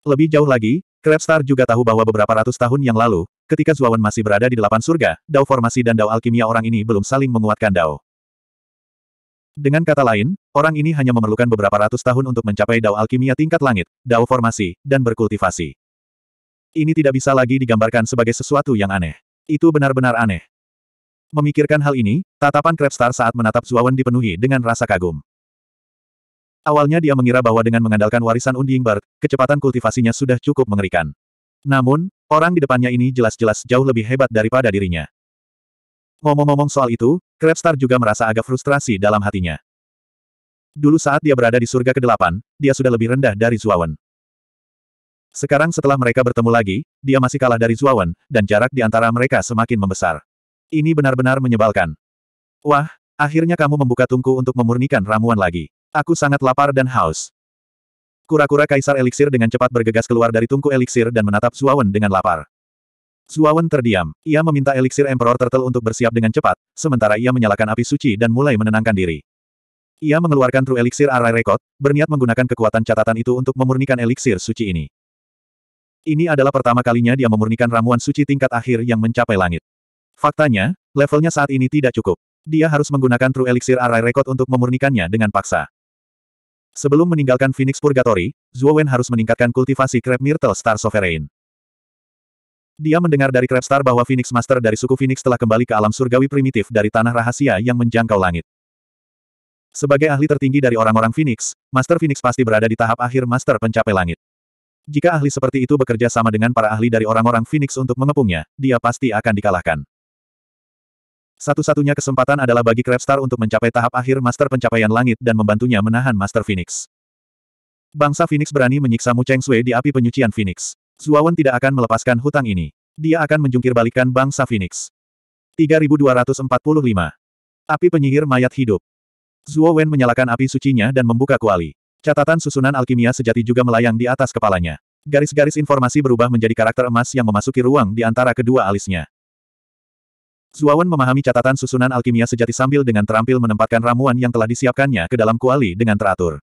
[SPEAKER 1] Lebih jauh lagi, Krebstar juga tahu bahwa beberapa ratus tahun yang lalu, ketika Zuawan masih berada di delapan surga, Dao Formasi dan Dao Alkimia orang ini belum saling menguatkan Dao. Dengan kata lain, orang ini hanya memerlukan beberapa ratus tahun untuk mencapai Dao Alkimia tingkat langit, Dao Formasi, dan berkultivasi. Ini tidak bisa lagi digambarkan sebagai sesuatu yang aneh. Itu benar-benar aneh. Memikirkan hal ini, tatapan Crabstar saat menatap Zuawan dipenuhi dengan rasa kagum. Awalnya dia mengira bahwa dengan mengandalkan warisan Unding Bird, kecepatan kultivasinya sudah cukup mengerikan. Namun, orang di depannya ini jelas-jelas jauh lebih hebat daripada dirinya. Ngomong-ngomong soal itu, Crabstar juga merasa agak frustrasi dalam hatinya. Dulu saat dia berada di surga ke-8, dia sudah lebih rendah dari Zuawan. Sekarang setelah mereka bertemu lagi, dia masih kalah dari Zuawan, dan jarak di antara mereka semakin membesar. Ini benar-benar menyebalkan. Wah, akhirnya kamu membuka tungku untuk memurnikan ramuan lagi. Aku sangat lapar dan haus. Kura-kura kaisar eliksir dengan cepat bergegas keluar dari tungku eliksir dan menatap Zuawan dengan lapar. Zuawan terdiam. Ia meminta eliksir Emperor Turtle untuk bersiap dengan cepat, sementara ia menyalakan api suci dan mulai menenangkan diri. Ia mengeluarkan True eliksir Arai Record, berniat menggunakan kekuatan catatan itu untuk memurnikan eliksir suci ini. Ini adalah pertama kalinya dia memurnikan ramuan suci tingkat akhir yang mencapai langit. Faktanya, levelnya saat ini tidak cukup. Dia harus menggunakan True Elixir Array Record untuk memurnikannya dengan paksa. Sebelum meninggalkan Phoenix Purgatory, Wen harus meningkatkan kultivasi Crab Myrtle Star Sovereign. Dia mendengar dari Crab Star bahwa Phoenix Master dari suku Phoenix telah kembali ke alam surgawi primitif dari tanah rahasia yang menjangkau langit. Sebagai ahli tertinggi dari orang-orang Phoenix, Master Phoenix pasti berada di tahap akhir Master Pencapai Langit. Jika ahli seperti itu bekerja sama dengan para ahli dari orang-orang Phoenix untuk mengepungnya, dia pasti akan dikalahkan. Satu-satunya kesempatan adalah bagi Crabstar untuk mencapai tahap akhir Master Pencapaian Langit dan membantunya menahan Master Phoenix. Bangsa Phoenix berani menyiksa Mu Cheng Sui di api penyucian Phoenix. Zuawan tidak akan melepaskan hutang ini. Dia akan menjungkirbalikkan bangsa Phoenix. 3245. Api penyihir mayat hidup. Zuo Wen menyalakan api sucinya dan membuka kuali. Catatan susunan alkimia sejati juga melayang di atas kepalanya. Garis-garis informasi berubah menjadi karakter emas yang memasuki ruang di antara kedua alisnya. Zuawan memahami catatan susunan alkimia sejati sambil dengan terampil menempatkan ramuan yang telah disiapkannya ke dalam kuali dengan teratur.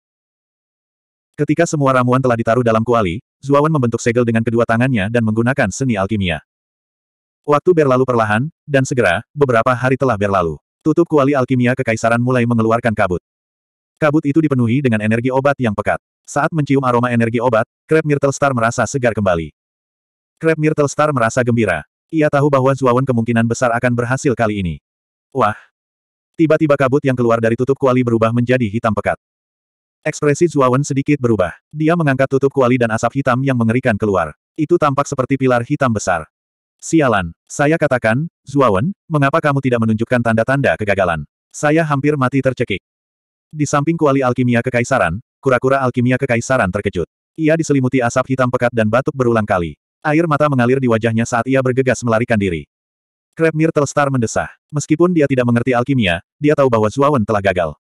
[SPEAKER 1] Ketika semua ramuan telah ditaruh dalam kuali, Zuawan membentuk segel dengan kedua tangannya dan menggunakan seni alkimia. Waktu berlalu perlahan, dan segera, beberapa hari telah berlalu. Tutup kuali alkimia kekaisaran mulai mengeluarkan kabut. Kabut itu dipenuhi dengan energi obat yang pekat. Saat mencium aroma energi obat, Krep Myrtle Star merasa segar kembali. Krep Myrtle Star merasa gembira. Ia tahu bahwa Zuawan kemungkinan besar akan berhasil kali ini. Wah! Tiba-tiba kabut yang keluar dari tutup kuali berubah menjadi hitam pekat. Ekspresi Zuawan sedikit berubah. Dia mengangkat tutup kuali dan asap hitam yang mengerikan keluar. Itu tampak seperti pilar hitam besar. Sialan, saya katakan, Zuawan, mengapa kamu tidak menunjukkan tanda-tanda kegagalan? Saya hampir mati tercekik. Di samping kuali alkimia kekaisaran, kura-kura alkimia kekaisaran terkejut. Ia diselimuti asap hitam pekat dan batuk berulang kali. Air mata mengalir di wajahnya saat ia bergegas melarikan diri. Krepmir Telstar mendesah. Meskipun dia tidak mengerti alkimia, dia tahu bahwa Zuawan telah gagal.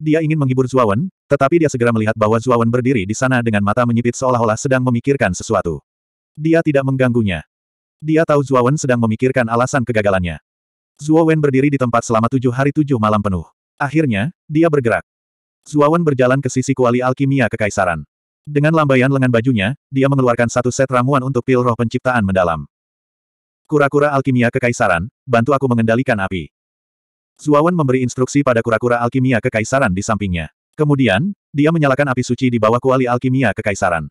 [SPEAKER 1] Dia ingin menghibur Zuawan, tetapi dia segera melihat bahwa Zuawan berdiri di sana dengan mata menyipit seolah-olah sedang memikirkan sesuatu. Dia tidak mengganggunya. Dia tahu Zuawan sedang memikirkan alasan kegagalannya. Zuawan berdiri di tempat selama tujuh hari tujuh malam penuh. Akhirnya, dia bergerak. Zuawan berjalan ke sisi kuali alkimia kekaisaran. Dengan lambaian lengan bajunya, dia mengeluarkan satu set ramuan untuk pil roh penciptaan mendalam. Kura-kura alkimia kekaisaran, bantu aku mengendalikan api. Zuawan memberi instruksi pada kura-kura alkimia kekaisaran di sampingnya. Kemudian, dia menyalakan api suci di bawah kuali alkimia kekaisaran.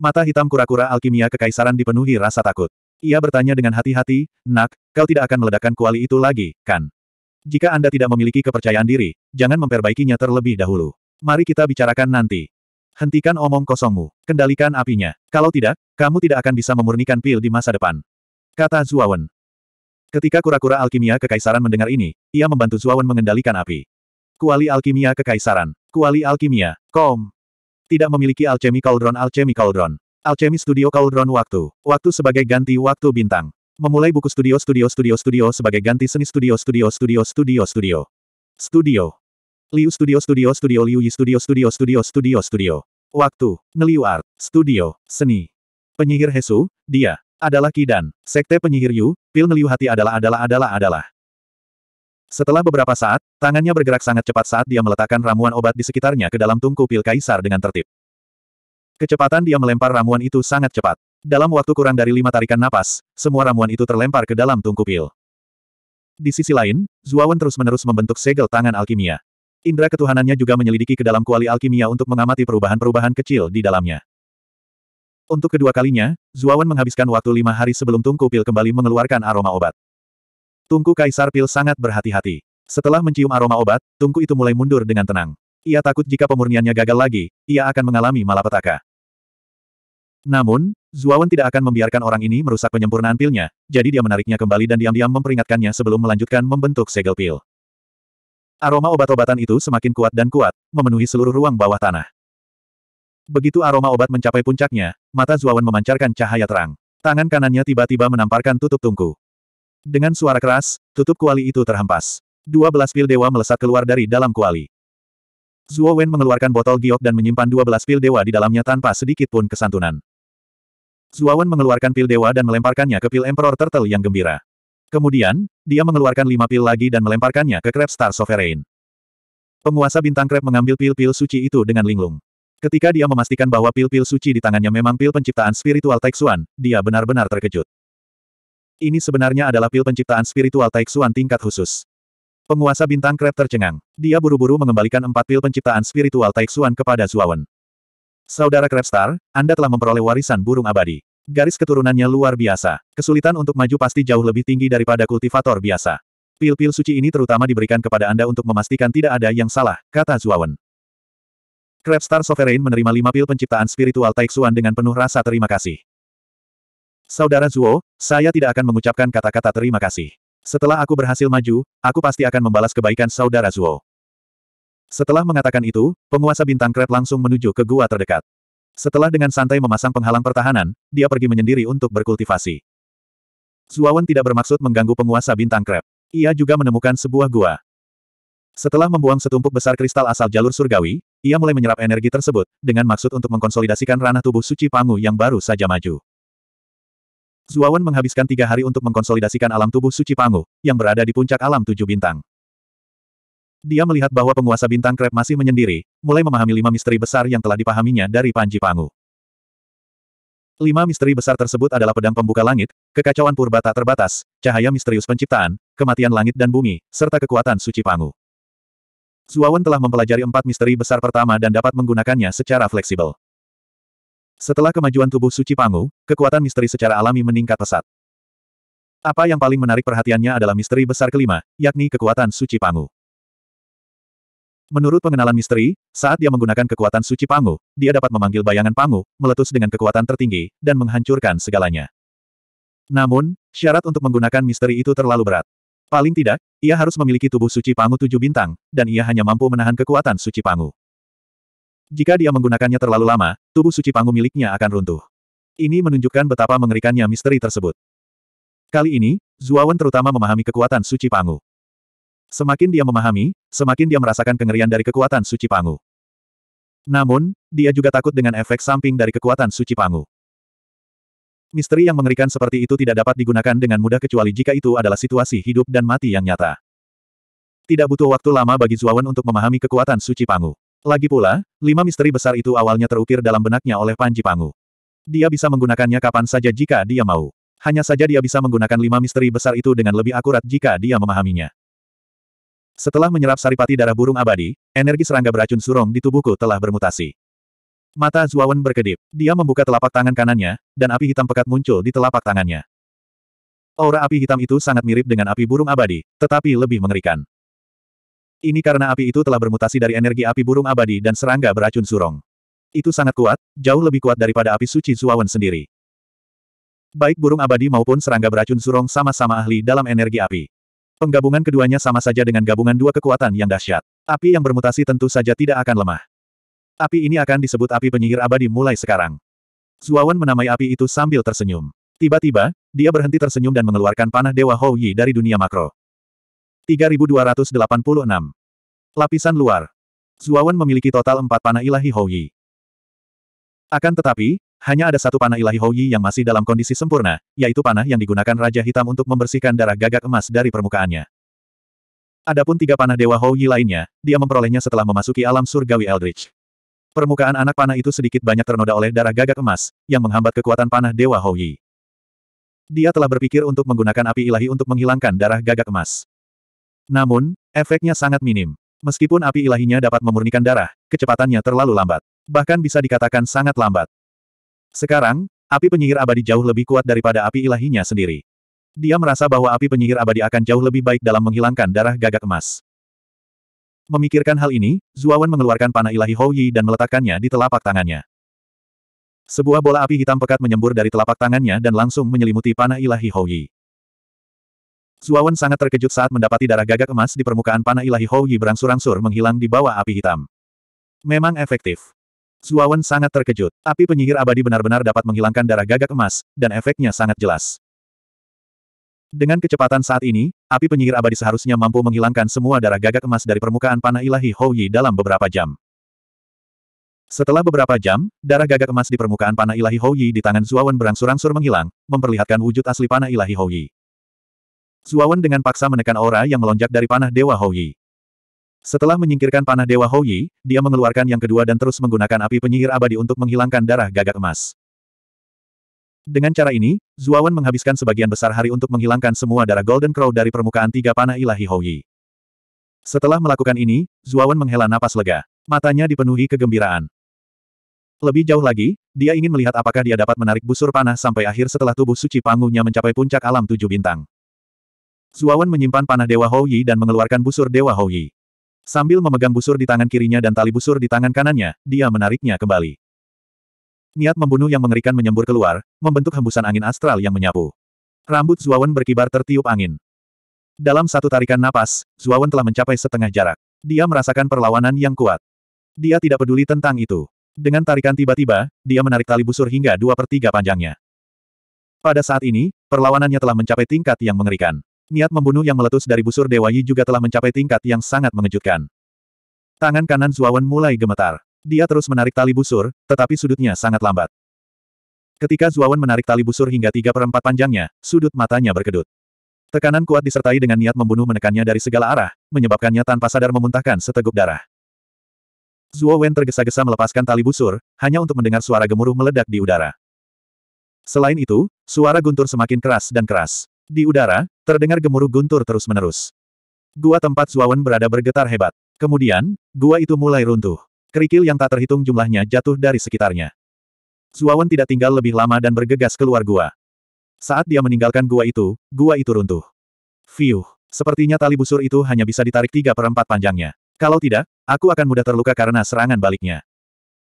[SPEAKER 1] Mata hitam kura-kura alkimia kekaisaran dipenuhi rasa takut. Ia bertanya dengan hati-hati, Nak, kau tidak akan meledakkan kuali itu lagi, kan? Jika Anda tidak memiliki kepercayaan diri, jangan memperbaikinya terlebih dahulu. Mari kita bicarakan nanti. Hentikan omong kosongmu, kendalikan apinya. Kalau tidak, kamu tidak akan bisa memurnikan pil di masa depan. Kata Zuawan. Ketika kura-kura alkimia kekaisaran mendengar ini, ia membantu Zuawan mengendalikan api. Kuali alkimia kekaisaran. Kuali alkimia, kom. Tidak memiliki alchemy cauldron alchemy cauldron. Alchemy Studio Cauldron Waktu. Waktu sebagai ganti waktu bintang. Memulai buku Studio Studio Studio Studio sebagai ganti seni Studio Studio Studio Studio Studio. Studio. Liu Studio Studio Studio Liu Yi Studio Studio Studio Studio Studio. Waktu. Neliu Art. Studio. Seni. Penyihir Hesu, dia. Adalah Kidan. Sekte penyihir Yu, pil Neliu Hati adalah adalah adalah adalah. Setelah beberapa saat, tangannya bergerak sangat cepat saat dia meletakkan ramuan obat di sekitarnya ke dalam tungku pil kaisar dengan tertib. Kecepatan dia melempar ramuan itu sangat cepat. Dalam waktu kurang dari lima tarikan napas, semua ramuan itu terlempar ke dalam tungku pil. Di sisi lain, Zuawan terus-menerus membentuk segel tangan alkimia. Indra ketuhanannya juga menyelidiki ke dalam kuali alkimia untuk mengamati perubahan-perubahan kecil di dalamnya. Untuk kedua kalinya, Zuawan menghabiskan waktu lima hari sebelum tungku pil kembali mengeluarkan aroma obat. Tungku kaisar pil sangat berhati-hati. Setelah mencium aroma obat, tungku itu mulai mundur dengan tenang. Ia takut jika pemurniannya gagal lagi, ia akan mengalami malapetaka. Namun, Zuawan tidak akan membiarkan orang ini merusak penyempurnaan pilnya, jadi dia menariknya kembali dan diam-diam memperingatkannya sebelum melanjutkan membentuk segel pil. Aroma obat-obatan itu semakin kuat dan kuat, memenuhi seluruh ruang bawah tanah. Begitu aroma obat mencapai puncaknya, mata Zuawan memancarkan cahaya terang. Tangan kanannya tiba-tiba menamparkan tutup tungku. Dengan suara keras, tutup kuali itu terhempas. Dua belas pil dewa melesat keluar dari dalam kuali. Zuo mengeluarkan botol giok dan menyimpan dua belas pil dewa di dalamnya tanpa sedikit pun kesantunan. Zuawan mengeluarkan pil dewa dan melemparkannya ke pil Emperor Turtle yang gembira. Kemudian, dia mengeluarkan lima pil lagi dan melemparkannya ke Crab Star Sovereign. Penguasa bintang Crab mengambil pil-pil suci itu dengan linglung. Ketika dia memastikan bahwa pil-pil suci di tangannya memang pil penciptaan spiritual Taixuan, dia benar-benar terkejut. Ini sebenarnya adalah pil penciptaan spiritual Taixuan tingkat khusus. Penguasa bintang Crab tercengang. Dia buru-buru mengembalikan empat pil penciptaan spiritual Taixuan kepada Zuawan. Saudara Crabstar, Anda telah memperoleh warisan burung abadi. Garis keturunannya luar biasa. Kesulitan untuk maju pasti jauh lebih tinggi daripada kultivator biasa. Pil-pil suci ini terutama diberikan kepada Anda untuk memastikan tidak ada yang salah, kata Zuawan. Crabstar Sovereign menerima lima pil penciptaan spiritual Taixuan dengan penuh rasa terima kasih. Saudara Zuo, saya tidak akan mengucapkan kata-kata terima kasih. Setelah aku berhasil maju, aku pasti akan membalas kebaikan Saudara Zuo. Setelah mengatakan itu, penguasa bintang kret langsung menuju ke gua terdekat. Setelah dengan santai memasang penghalang pertahanan, dia pergi menyendiri untuk berkultivasi. Zuawan tidak bermaksud mengganggu penguasa bintang kret. Ia juga menemukan sebuah gua. Setelah membuang setumpuk besar kristal asal jalur surgawi, ia mulai menyerap energi tersebut, dengan maksud untuk mengkonsolidasikan ranah tubuh suci Pangu yang baru saja maju. Zuawan menghabiskan tiga hari untuk mengkonsolidasikan alam tubuh suci Pangu, yang berada di puncak alam tujuh bintang. Dia melihat bahwa penguasa bintang krep masih menyendiri, mulai memahami lima misteri besar yang telah dipahaminya dari Panji Pangu. Lima misteri besar tersebut adalah pedang pembuka langit, kekacauan purba tak terbatas, cahaya misterius penciptaan, kematian langit dan bumi, serta kekuatan suci Pangu. Zuawan telah mempelajari empat misteri besar pertama dan dapat menggunakannya secara fleksibel. Setelah kemajuan tubuh suci Pangu, kekuatan misteri secara alami meningkat pesat. Apa yang paling menarik perhatiannya adalah misteri besar kelima, yakni kekuatan suci Pangu. Menurut pengenalan misteri, saat dia menggunakan kekuatan suci Pangu, dia dapat memanggil bayangan Pangu, meletus dengan kekuatan tertinggi, dan menghancurkan segalanya. Namun, syarat untuk menggunakan misteri itu terlalu berat. Paling tidak, ia harus memiliki tubuh suci Pangu tujuh bintang, dan ia hanya mampu menahan kekuatan suci Pangu. Jika dia menggunakannya terlalu lama, tubuh suci Pangu miliknya akan runtuh. Ini menunjukkan betapa mengerikannya misteri tersebut. Kali ini, Zuawan terutama memahami kekuatan suci Pangu. Semakin dia memahami, semakin dia merasakan kengerian dari kekuatan suci pangu. Namun, dia juga takut dengan efek samping dari kekuatan suci pangu. Misteri yang mengerikan seperti itu tidak dapat digunakan dengan mudah kecuali jika itu adalah situasi hidup dan mati yang nyata. Tidak butuh waktu lama bagi Zuawan untuk memahami kekuatan suci pangu. Lagi pula, lima misteri besar itu awalnya terukir dalam benaknya oleh Panji Pangu. Dia bisa menggunakannya kapan saja jika dia mau. Hanya saja dia bisa menggunakan lima misteri besar itu dengan lebih akurat jika dia memahaminya. Setelah menyerap saripati darah burung abadi, energi serangga beracun surong di tubuhku telah bermutasi. Mata Zuawan berkedip. Dia membuka telapak tangan kanannya, dan api hitam pekat muncul di telapak tangannya. Aura api hitam itu sangat mirip dengan api burung abadi, tetapi lebih mengerikan. Ini karena api itu telah bermutasi dari energi api burung abadi dan serangga beracun surong. Itu sangat kuat, jauh lebih kuat daripada api suci Zuawan sendiri. Baik burung abadi maupun serangga beracun surong sama-sama ahli dalam energi api. Penggabungan keduanya sama saja dengan gabungan dua kekuatan yang dahsyat. Api yang bermutasi tentu saja tidak akan lemah. Api ini akan disebut api penyihir abadi mulai sekarang. Zuawan menamai api itu sambil tersenyum. Tiba-tiba, dia berhenti tersenyum dan mengeluarkan panah Dewa Hou Yi dari dunia makro. 3286. Lapisan luar. Zuawan memiliki total empat panah ilahi Hou Yi. Akan tetapi, hanya ada satu panah ilahi Houyi yang masih dalam kondisi sempurna, yaitu panah yang digunakan Raja Hitam untuk membersihkan darah gagak emas dari permukaannya. Adapun tiga panah Dewa Houyi lainnya, dia memperolehnya setelah memasuki alam surgawi Eldritch. Permukaan anak panah itu sedikit banyak ternoda oleh darah gagak emas, yang menghambat kekuatan panah Dewa Houyi. Dia telah berpikir untuk menggunakan api ilahi untuk menghilangkan darah gagak emas. Namun, efeknya sangat minim. Meskipun api ilahinya dapat memurnikan darah, kecepatannya terlalu lambat. Bahkan bisa dikatakan sangat lambat. Sekarang, api penyihir abadi jauh lebih kuat daripada api ilahinya sendiri. Dia merasa bahwa api penyihir abadi akan jauh lebih baik dalam menghilangkan darah gagak emas. Memikirkan hal ini, Zuawan mengeluarkan panah ilahi Houyi dan meletakkannya di telapak tangannya. Sebuah bola api hitam pekat menyembur dari telapak tangannya dan langsung menyelimuti panah ilahi Houyi. Zuawan sangat terkejut saat mendapati darah gagak emas di permukaan panah ilahi Houyi berangsur-angsur menghilang di bawah api hitam. Memang efektif. Zuawan sangat terkejut. Api penyihir abadi benar-benar dapat menghilangkan darah gagak emas, dan efeknya sangat jelas. Dengan kecepatan saat ini, api penyihir abadi seharusnya mampu menghilangkan semua darah gagak emas dari permukaan panah ilahi Hou dalam beberapa jam. Setelah beberapa jam, darah gagak emas di permukaan panah ilahi Hou di tangan Zuawan berangsur-angsur menghilang, memperlihatkan wujud asli panah ilahi Hou Yi. Zuawan dengan paksa menekan aura yang melonjak dari panah Dewa Hou setelah menyingkirkan panah Dewa Houyi, dia mengeluarkan yang kedua dan terus menggunakan api penyihir abadi untuk menghilangkan darah gagak emas. Dengan cara ini, Zuawan menghabiskan sebagian besar hari untuk menghilangkan semua darah Golden Crow dari permukaan tiga panah ilahi Houyi. Setelah melakukan ini, Zuawan menghela napas lega. Matanya dipenuhi kegembiraan. Lebih jauh lagi, dia ingin melihat apakah dia dapat menarik busur panah sampai akhir setelah tubuh suci panggungnya mencapai puncak alam tujuh bintang. Zuawan menyimpan panah Dewa Houyi dan mengeluarkan busur Dewa Houyi. Sambil memegang busur di tangan kirinya dan tali busur di tangan kanannya, dia menariknya kembali. Niat membunuh yang mengerikan menyembur keluar, membentuk hembusan angin astral yang menyapu. Rambut Zuawan berkibar tertiup angin. Dalam satu tarikan napas, Zuawan telah mencapai setengah jarak. Dia merasakan perlawanan yang kuat. Dia tidak peduli tentang itu. Dengan tarikan tiba-tiba, dia menarik tali busur hingga dua per tiga panjangnya. Pada saat ini, perlawanannya telah mencapai tingkat yang mengerikan. Niat membunuh yang meletus dari busur Dewa Yi juga telah mencapai tingkat yang sangat mengejutkan. Tangan kanan Zuawan mulai gemetar. Dia terus menarik tali busur, tetapi sudutnya sangat lambat. Ketika Zuawan menarik tali busur hingga tiga perempat panjangnya, sudut matanya berkedut. Tekanan kuat disertai dengan niat membunuh menekannya dari segala arah, menyebabkannya tanpa sadar memuntahkan seteguk darah. Zuawan tergesa-gesa melepaskan tali busur, hanya untuk mendengar suara gemuruh meledak di udara. Selain itu, suara guntur semakin keras dan keras. Di udara, terdengar gemuruh guntur terus-menerus. Gua tempat Zuawan berada bergetar hebat. Kemudian, gua itu mulai runtuh. Kerikil yang tak terhitung jumlahnya jatuh dari sekitarnya. Zuawan tidak tinggal lebih lama dan bergegas keluar gua. Saat dia meninggalkan gua itu, gua itu runtuh. Fiuh, sepertinya tali busur itu hanya bisa ditarik tiga perempat panjangnya. Kalau tidak, aku akan mudah terluka karena serangan baliknya.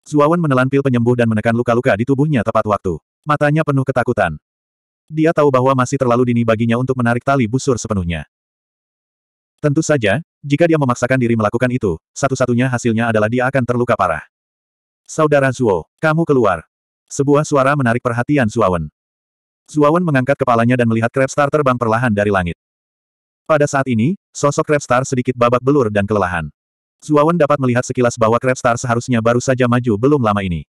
[SPEAKER 1] Zuawan menelan pil penyembuh dan menekan luka-luka di tubuhnya tepat waktu. Matanya penuh ketakutan. Dia tahu bahwa masih terlalu dini baginya untuk menarik tali busur sepenuhnya. Tentu saja, jika dia memaksakan diri melakukan itu, satu-satunya hasilnya adalah dia akan terluka parah. Saudara Zuo, kamu keluar. Sebuah suara menarik perhatian Zuawan. Zuawan mengangkat kepalanya dan melihat Crabstar terbang perlahan dari langit. Pada saat ini, sosok Crabstar sedikit babak belur dan kelelahan. Zuawan dapat melihat sekilas bahwa Crabstar seharusnya baru saja maju belum lama ini.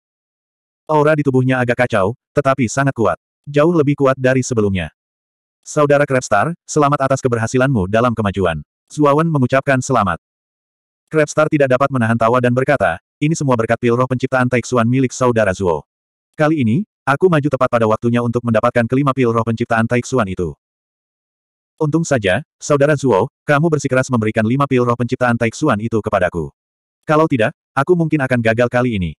[SPEAKER 1] Aura di tubuhnya agak kacau, tetapi sangat kuat. Jauh lebih kuat dari sebelumnya. Saudara Crabstar, selamat atas keberhasilanmu dalam kemajuan. Zuawan mengucapkan selamat. Crabstar tidak dapat menahan tawa dan berkata, ini semua berkat pil roh penciptaan Taixuan milik saudara Zuo. Kali ini, aku maju tepat pada waktunya untuk mendapatkan kelima pil roh penciptaan Taixuan itu. Untung saja, saudara Zuo, kamu bersikeras memberikan lima pil roh penciptaan Taixuan itu kepadaku. Kalau tidak, aku mungkin akan gagal kali ini.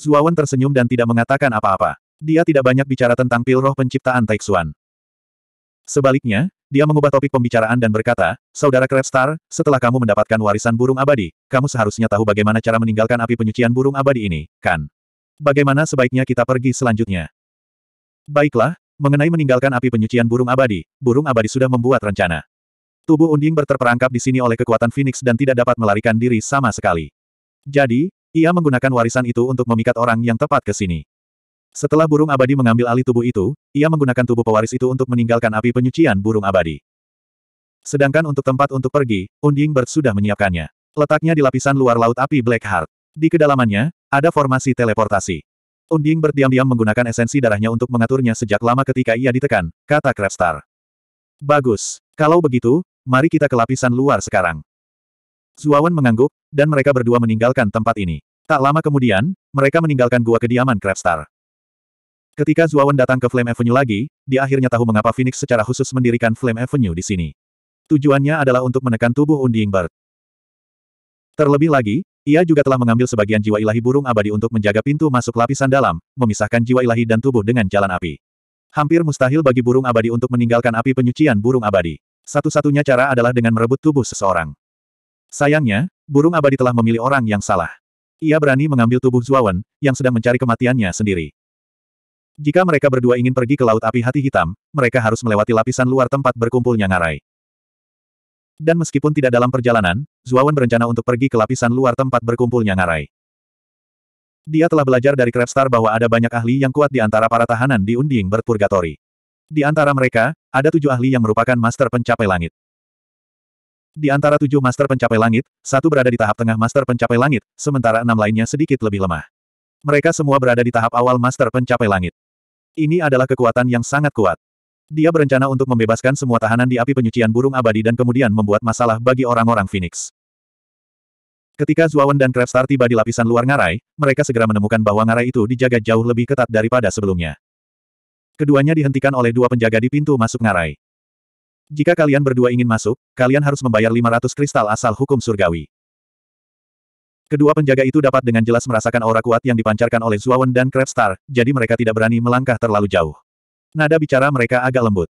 [SPEAKER 1] Zuawan tersenyum dan tidak mengatakan apa-apa. Dia tidak banyak bicara tentang pil roh penciptaan Taixuan. Sebaliknya, dia mengubah topik pembicaraan dan berkata, Saudara Crabstar, setelah kamu mendapatkan warisan burung abadi, kamu seharusnya tahu bagaimana cara meninggalkan api penyucian burung abadi ini, kan? Bagaimana sebaiknya kita pergi selanjutnya? Baiklah, mengenai meninggalkan api penyucian burung abadi, burung abadi sudah membuat rencana. Tubuh unding berterperangkap di sini oleh kekuatan Phoenix dan tidak dapat melarikan diri sama sekali. Jadi, ia menggunakan warisan itu untuk memikat orang yang tepat ke sini. Setelah burung abadi mengambil alih tubuh itu, ia menggunakan tubuh pewaris itu untuk meninggalkan api penyucian burung abadi. Sedangkan untuk tempat untuk pergi, Unding Bird sudah menyiapkannya. Letaknya di lapisan luar laut api Black Heart. Di kedalamannya, ada formasi teleportasi. Unding Bird diam-diam menggunakan esensi darahnya untuk mengaturnya sejak lama ketika ia ditekan, kata Crabstar. Bagus. Kalau begitu, mari kita ke lapisan luar sekarang. Zuawan mengangguk, dan mereka berdua meninggalkan tempat ini. Tak lama kemudian, mereka meninggalkan gua kediaman Crabstar. Ketika Zuawan datang ke Flame Avenue lagi, dia akhirnya tahu mengapa Phoenix secara khusus mendirikan Flame Avenue di sini. Tujuannya adalah untuk menekan tubuh Undying Bird. Terlebih lagi, ia juga telah mengambil sebagian jiwa ilahi burung abadi untuk menjaga pintu masuk lapisan dalam, memisahkan jiwa ilahi dan tubuh dengan jalan api. Hampir mustahil bagi burung abadi untuk meninggalkan api penyucian burung abadi. Satu-satunya cara adalah dengan merebut tubuh seseorang. Sayangnya, burung abadi telah memilih orang yang salah. Ia berani mengambil tubuh Zuawan, yang sedang mencari kematiannya sendiri. Jika mereka berdua ingin pergi ke Laut Api Hati Hitam, mereka harus melewati lapisan luar tempat berkumpulnya ngarai. Dan meskipun tidak dalam perjalanan, Zuawan berencana untuk pergi ke lapisan luar tempat berkumpulnya ngarai. Dia telah belajar dari Crabstar bahwa ada banyak ahli yang kuat di antara para tahanan di Unding Berpurgatori. Di antara mereka, ada tujuh ahli yang merupakan master pencapai langit. Di antara tujuh master pencapai langit, satu berada di tahap tengah master pencapai langit, sementara enam lainnya sedikit lebih lemah. Mereka semua berada di tahap awal master pencapai langit. Ini adalah kekuatan yang sangat kuat. Dia berencana untuk membebaskan semua tahanan di api penyucian burung abadi dan kemudian membuat masalah bagi orang-orang Phoenix. Ketika Zuawan dan Krebstar tiba di lapisan luar ngarai, mereka segera menemukan bahwa ngarai itu dijaga jauh lebih ketat daripada sebelumnya. Keduanya dihentikan oleh dua penjaga di pintu masuk ngarai. Jika kalian berdua ingin masuk, kalian harus membayar 500 kristal asal hukum surgawi. Kedua penjaga itu dapat dengan jelas merasakan aura kuat yang dipancarkan oleh Zuawan dan Crabstar, jadi mereka tidak berani melangkah terlalu jauh. Nada bicara mereka agak lembut.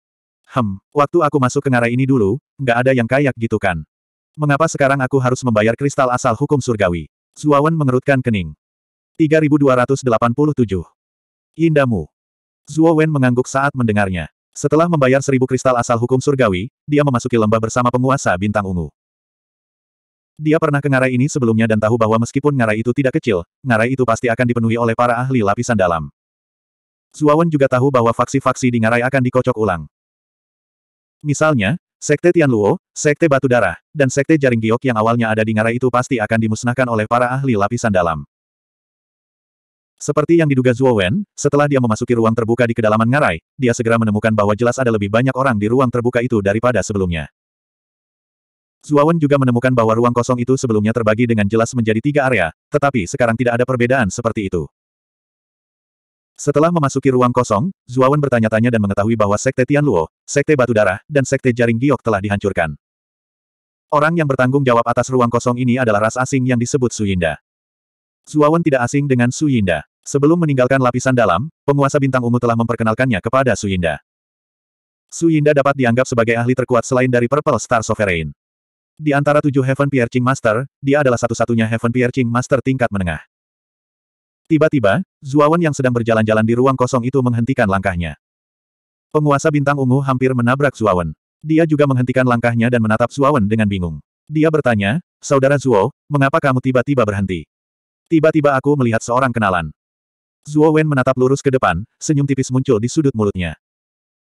[SPEAKER 1] Hem, waktu aku masuk ke ngara ini dulu, nggak ada yang kayak gitu kan. Mengapa sekarang aku harus membayar kristal asal hukum surgawi? Zuawan mengerutkan kening. 3287. Indamu. Zuawan mengangguk saat mendengarnya. Setelah membayar seribu kristal asal hukum surgawi, dia memasuki lembah bersama penguasa bintang ungu. Dia pernah ke ngarai ini sebelumnya dan tahu bahwa meskipun ngarai itu tidak kecil, ngarai itu pasti akan dipenuhi oleh para ahli lapisan dalam. Zuawan juga tahu bahwa faksi-faksi di ngarai akan dikocok ulang. Misalnya, Sekte Tianluo, Sekte Batu Darah, dan Sekte Jaring Giok yang awalnya ada di ngarai itu pasti akan dimusnahkan oleh para ahli lapisan dalam. Seperti yang diduga Zuo Wen, setelah dia memasuki ruang terbuka di kedalaman ngarai, dia segera menemukan bahwa jelas ada lebih banyak orang di ruang terbuka itu daripada sebelumnya. Zuawan juga menemukan bahwa ruang kosong itu sebelumnya terbagi dengan jelas menjadi tiga area, tetapi sekarang tidak ada perbedaan seperti itu. Setelah memasuki ruang kosong, Zuawan bertanya-tanya dan mengetahui bahwa Sekte Tianluo, Sekte Batu Darah, dan Sekte Jaring Giok telah dihancurkan. Orang yang bertanggung jawab atas ruang kosong ini adalah ras asing yang disebut Suyinda. Zuawan tidak asing dengan Suyinda. Sebelum meninggalkan lapisan dalam, penguasa bintang ungu telah memperkenalkannya kepada Suyinda. Suyinda dapat dianggap sebagai ahli terkuat selain dari Purple Star Sovereign. Di antara tujuh Heaven Piercing Master, dia adalah satu-satunya Heaven Piercing Master tingkat menengah. Tiba-tiba, Zuawan yang sedang berjalan-jalan di ruang kosong itu menghentikan langkahnya. Penguasa bintang ungu hampir menabrak Zuawan. Dia juga menghentikan langkahnya dan menatap Zuawan dengan bingung. Dia bertanya, Saudara Zuo, mengapa kamu tiba-tiba berhenti? Tiba-tiba aku melihat seorang kenalan. Zuo Wen menatap lurus ke depan, senyum tipis muncul di sudut mulutnya.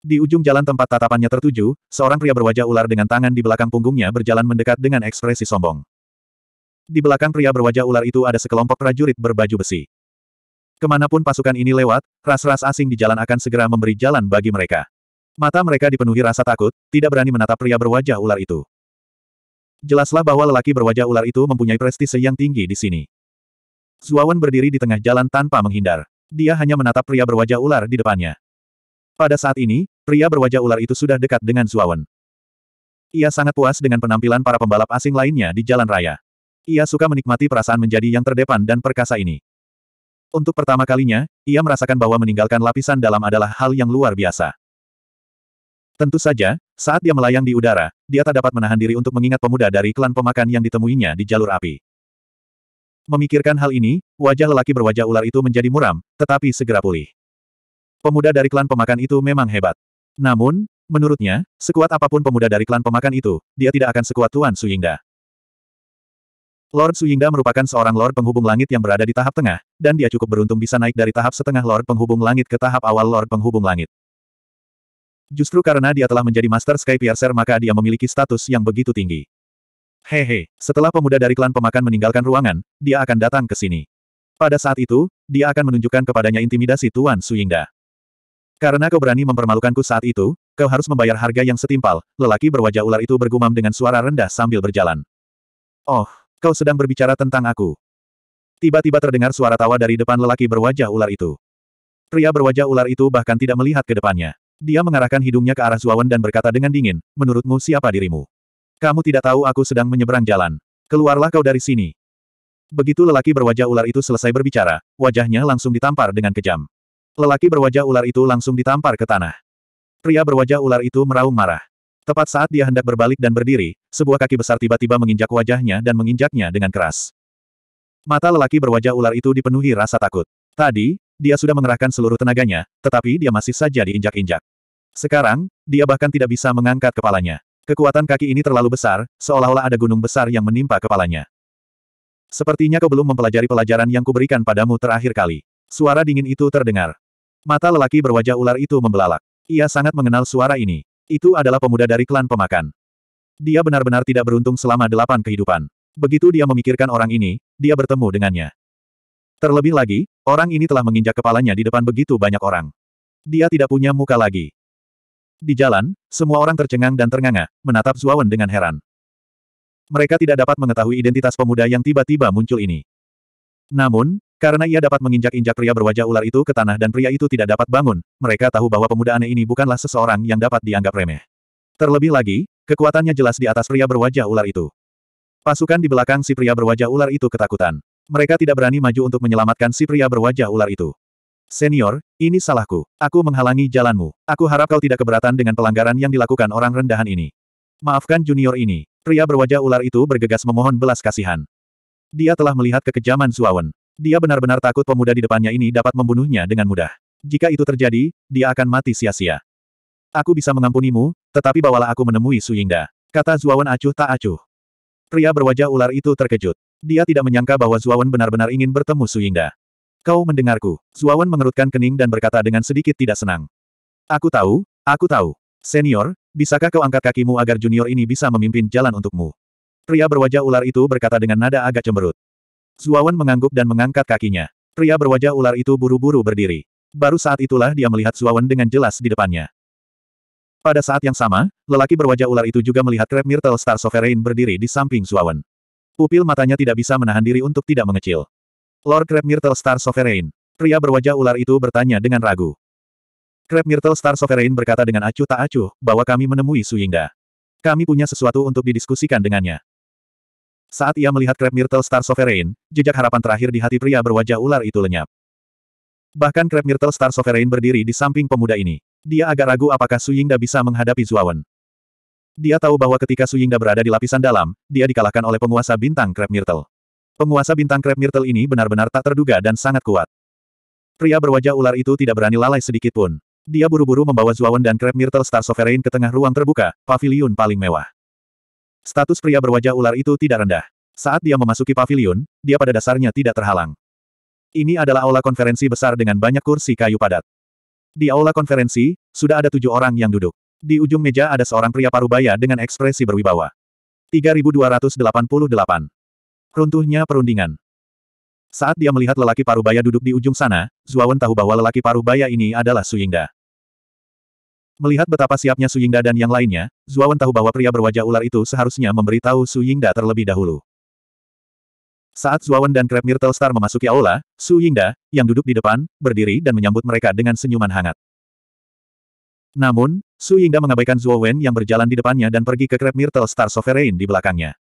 [SPEAKER 1] Di ujung jalan tempat tatapannya tertuju, seorang pria berwajah ular dengan tangan di belakang punggungnya berjalan mendekat dengan ekspresi sombong. Di belakang pria berwajah ular itu ada sekelompok prajurit berbaju besi. Kemanapun pasukan ini lewat, ras-ras asing di jalan akan segera memberi jalan bagi mereka. Mata mereka dipenuhi rasa takut, tidak berani menatap pria berwajah ular itu. Jelaslah bahwa lelaki berwajah ular itu mempunyai prestise yang tinggi di sini. Zuawan berdiri di tengah jalan tanpa menghindar. Dia hanya menatap pria berwajah ular di depannya. Pada saat ini, pria berwajah ular itu sudah dekat dengan Zuawan. Ia sangat puas dengan penampilan para pembalap asing lainnya di jalan raya. Ia suka menikmati perasaan menjadi yang terdepan dan perkasa ini. Untuk pertama kalinya, ia merasakan bahwa meninggalkan lapisan dalam adalah hal yang luar biasa. Tentu saja, saat dia melayang di udara, dia tak dapat menahan diri untuk mengingat pemuda dari klan pemakan yang ditemuinya di jalur api. Memikirkan hal ini, wajah lelaki berwajah ular itu menjadi muram, tetapi segera pulih pemuda dari klan pemakan itu memang hebat. Namun, menurutnya, sekuat apapun pemuda dari klan pemakan itu, dia tidak akan sekuat Tuan Suyingda. Lord Suyingda merupakan seorang Lord penghubung langit yang berada di tahap tengah, dan dia cukup beruntung bisa naik dari tahap setengah Lord penghubung langit ke tahap awal Lord penghubung langit. Justru karena dia telah menjadi Master Sky Piercer maka dia memiliki status yang begitu tinggi. Hehe, setelah pemuda dari klan pemakan meninggalkan ruangan, dia akan datang ke sini. Pada saat itu, dia akan menunjukkan kepadanya intimidasi Tuan Suyingda. Karena kau berani mempermalukanku saat itu, kau harus membayar harga yang setimpal, lelaki berwajah ular itu bergumam dengan suara rendah sambil berjalan. Oh, kau sedang berbicara tentang aku. Tiba-tiba terdengar suara tawa dari depan lelaki berwajah ular itu. Pria berwajah ular itu bahkan tidak melihat ke depannya. Dia mengarahkan hidungnya ke arah Zuawan dan berkata dengan dingin, menurutmu siapa dirimu? Kamu tidak tahu aku sedang menyeberang jalan. Keluarlah kau dari sini. Begitu lelaki berwajah ular itu selesai berbicara, wajahnya langsung ditampar dengan kejam. Lelaki berwajah ular itu langsung ditampar ke tanah. Pria berwajah ular itu meraung marah. Tepat saat dia hendak berbalik dan berdiri, sebuah kaki besar tiba-tiba menginjak wajahnya dan menginjaknya dengan keras. Mata lelaki berwajah ular itu dipenuhi rasa takut. Tadi, dia sudah mengerahkan seluruh tenaganya, tetapi dia masih saja diinjak-injak. Sekarang, dia bahkan tidak bisa mengangkat kepalanya. Kekuatan kaki ini terlalu besar, seolah-olah ada gunung besar yang menimpa kepalanya. Sepertinya kau belum mempelajari pelajaran yang kuberikan padamu terakhir kali. Suara dingin itu terdengar. Mata lelaki berwajah ular itu membelalak. Ia sangat mengenal suara ini. Itu adalah pemuda dari klan pemakan. Dia benar-benar tidak beruntung selama delapan kehidupan. Begitu dia memikirkan orang ini, dia bertemu dengannya. Terlebih lagi, orang ini telah menginjak kepalanya di depan begitu banyak orang. Dia tidak punya muka lagi. Di jalan, semua orang tercengang dan ternganga, menatap Zuawan dengan heran. Mereka tidak dapat mengetahui identitas pemuda yang tiba-tiba muncul ini. Namun, karena ia dapat menginjak-injak pria berwajah ular itu ke tanah dan pria itu tidak dapat bangun, mereka tahu bahwa pemuda aneh ini bukanlah seseorang yang dapat dianggap remeh. Terlebih lagi, kekuatannya jelas di atas pria berwajah ular itu. Pasukan di belakang si pria berwajah ular itu ketakutan. Mereka tidak berani maju untuk menyelamatkan si pria berwajah ular itu. Senior, ini salahku. Aku menghalangi jalanmu. Aku harap kau tidak keberatan dengan pelanggaran yang dilakukan orang rendahan ini. Maafkan junior ini. Pria berwajah ular itu bergegas memohon belas kasihan. Dia telah melihat kekejaman Zuawan. Dia benar-benar takut pemuda di depannya ini dapat membunuhnya dengan mudah. Jika itu terjadi, dia akan mati sia-sia. Aku bisa mengampunimu, tetapi bawalah aku menemui Su Yingda. Kata Zuawan acuh tak acuh. Pria berwajah ular itu terkejut. Dia tidak menyangka bahwa Zuawan benar-benar ingin bertemu Su Yingda. Kau mendengarku. Zuawan mengerutkan kening dan berkata dengan sedikit tidak senang. Aku tahu, aku tahu. Senior, bisakah kau angkat kakimu agar junior ini bisa memimpin jalan untukmu? Pria berwajah ular itu berkata dengan nada agak cemberut. Zuawan mengangguk dan mengangkat kakinya. Pria berwajah ular itu buru-buru berdiri. Baru saat itulah dia melihat Zuawan dengan jelas di depannya. Pada saat yang sama, lelaki berwajah ular itu juga melihat Crab Myrtle Star Sovereign berdiri di samping Zuawan. Pupil matanya tidak bisa menahan diri untuk tidak mengecil. Lord Crab Myrtle Star Sovereign. Pria berwajah ular itu bertanya dengan ragu. Crab Myrtle Star Sovereign berkata dengan acuh tak acuh, bahwa kami menemui Suyingda. Kami punya sesuatu untuk didiskusikan dengannya. Saat ia melihat Crab Myrtle Star Sovereign, jejak harapan terakhir di hati pria berwajah ular itu lenyap. Bahkan Crab Myrtle Star Sovereign berdiri di samping pemuda ini. Dia agak ragu apakah Su Yingda bisa menghadapi Zuawan. Dia tahu bahwa ketika Su Yingda berada di lapisan dalam, dia dikalahkan oleh penguasa bintang Crab Myrtle. Penguasa bintang Crab Myrtle ini benar-benar tak terduga dan sangat kuat. Pria berwajah ular itu tidak berani lalai sedikit pun. Dia buru-buru membawa Zuawan dan Crab Myrtle Star Sovereign ke tengah ruang terbuka, paviliun paling mewah. Status pria berwajah ular itu tidak rendah. Saat dia memasuki pavilion, dia pada dasarnya tidak terhalang. Ini adalah aula konferensi besar dengan banyak kursi kayu padat. Di aula konferensi, sudah ada tujuh orang yang duduk. Di ujung meja ada seorang pria parubaya dengan ekspresi berwibawa. 3288. Runtuhnya perundingan. Saat dia melihat lelaki parubaya duduk di ujung sana, Zuawan tahu bahwa lelaki parubaya ini adalah Suyingda. Melihat betapa siapnya Su Yingda dan yang lainnya, Zuawan tahu bahwa pria berwajah ular itu seharusnya memberitahu Su Yingda terlebih dahulu. Saat Zuawan dan Crab Myrtle Star memasuki aula, Su Yingda, yang duduk di depan, berdiri dan menyambut mereka dengan senyuman hangat. Namun, Su Yingda mengabaikan Zuawan yang berjalan di depannya dan pergi ke Crab Myrtle Star Sovereign di belakangnya.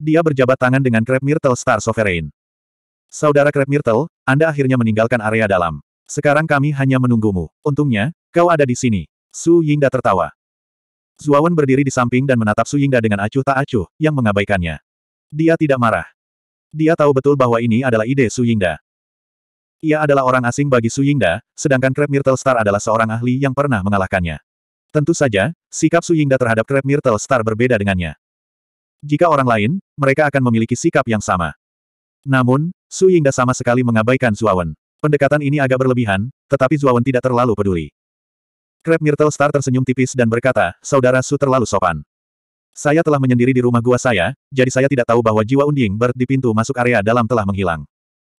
[SPEAKER 1] Dia berjabat tangan dengan Crab Myrtle Star Sovereign. Saudara Crab Myrtle, Anda akhirnya meninggalkan area dalam. Sekarang kami hanya menunggumu. Untungnya, kau ada di sini. Su Yingda tertawa. Zuawan berdiri di samping dan menatap Su Yingda dengan acuh tak acuh, yang mengabaikannya. Dia tidak marah. Dia tahu betul bahwa ini adalah ide Su Yingda. Ia adalah orang asing bagi Su Yingda, sedangkan Crab Myrtle Star adalah seorang ahli yang pernah mengalahkannya. Tentu saja, sikap Su Yingda terhadap Crab Myrtle Star berbeda dengannya. Jika orang lain, mereka akan memiliki sikap yang sama. Namun, Su Yingda sama sekali mengabaikan Zuawan. Pendekatan ini agak berlebihan, tetapi Zuawan tidak terlalu peduli. Crab Myrtle Star tersenyum tipis dan berkata, Saudara Su terlalu sopan. Saya telah menyendiri di rumah gua saya, jadi saya tidak tahu bahwa jiwa unding Bird di pintu masuk area dalam telah menghilang.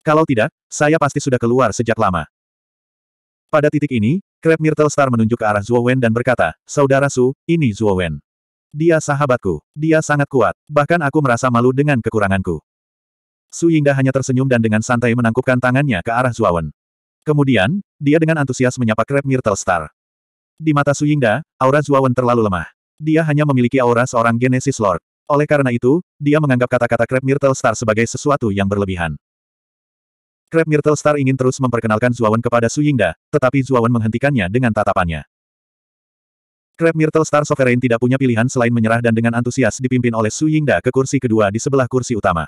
[SPEAKER 1] Kalau tidak, saya pasti sudah keluar sejak lama. Pada titik ini, Crab Myrtle Star menunjuk ke arah Zuo dan berkata, Saudara Su, ini Zuo Dia sahabatku. Dia sangat kuat. Bahkan aku merasa malu dengan kekuranganku. Su Yingda hanya tersenyum dan dengan santai menangkupkan tangannya ke arah Zuawan. Kemudian, dia dengan antusias menyapa Crab Myrtle Star. Di mata Suyingda, aura Zuawan terlalu lemah. Dia hanya memiliki aura seorang Genesis Lord. Oleh karena itu, dia menganggap kata-kata Crab Myrtle Star sebagai sesuatu yang berlebihan. Crab Myrtle Star ingin terus memperkenalkan Zuawan kepada Suyingda, tetapi Zuawan menghentikannya dengan tatapannya. Crab Myrtle Star Sovereign tidak punya pilihan selain menyerah dan dengan antusias dipimpin oleh Su Yingda ke kursi kedua di sebelah kursi utama.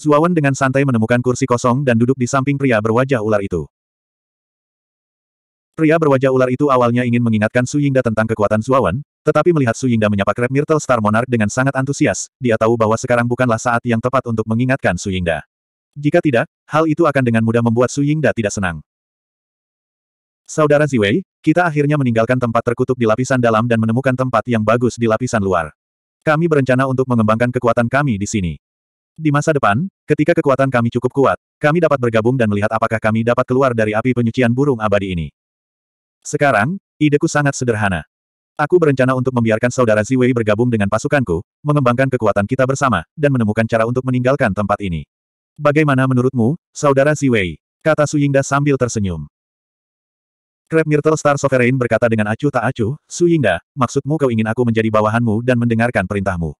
[SPEAKER 1] Zuawan dengan santai menemukan kursi kosong dan duduk di samping pria berwajah ular itu. Pria berwajah ular itu awalnya ingin mengingatkan Su Yingda tentang kekuatan Zuawan, tetapi melihat Su Yingda menyapa Crab Myrtle Star Monarch dengan sangat antusias, dia tahu bahwa sekarang bukanlah saat yang tepat untuk mengingatkan Su Yingda. Jika tidak, hal itu akan dengan mudah membuat Su Yingda tidak senang. Saudara Ziwei, kita akhirnya meninggalkan tempat terkutuk di lapisan dalam dan menemukan tempat yang bagus di lapisan luar. Kami berencana untuk mengembangkan kekuatan kami di sini. Di masa depan, ketika kekuatan kami cukup kuat, kami dapat bergabung dan melihat apakah kami dapat keluar dari api penyucian burung abadi ini. Sekarang, ideku sangat sederhana. Aku berencana untuk membiarkan saudara Ziwei bergabung dengan pasukanku, mengembangkan kekuatan kita bersama, dan menemukan cara untuk meninggalkan tempat ini. Bagaimana menurutmu, saudara Ziwei? Kata Su Yingda sambil tersenyum. Crab Myrtle Star Sovereign berkata dengan acuh tak acuh, Su Yingda, maksudmu kau ingin aku menjadi bawahanmu dan mendengarkan perintahmu.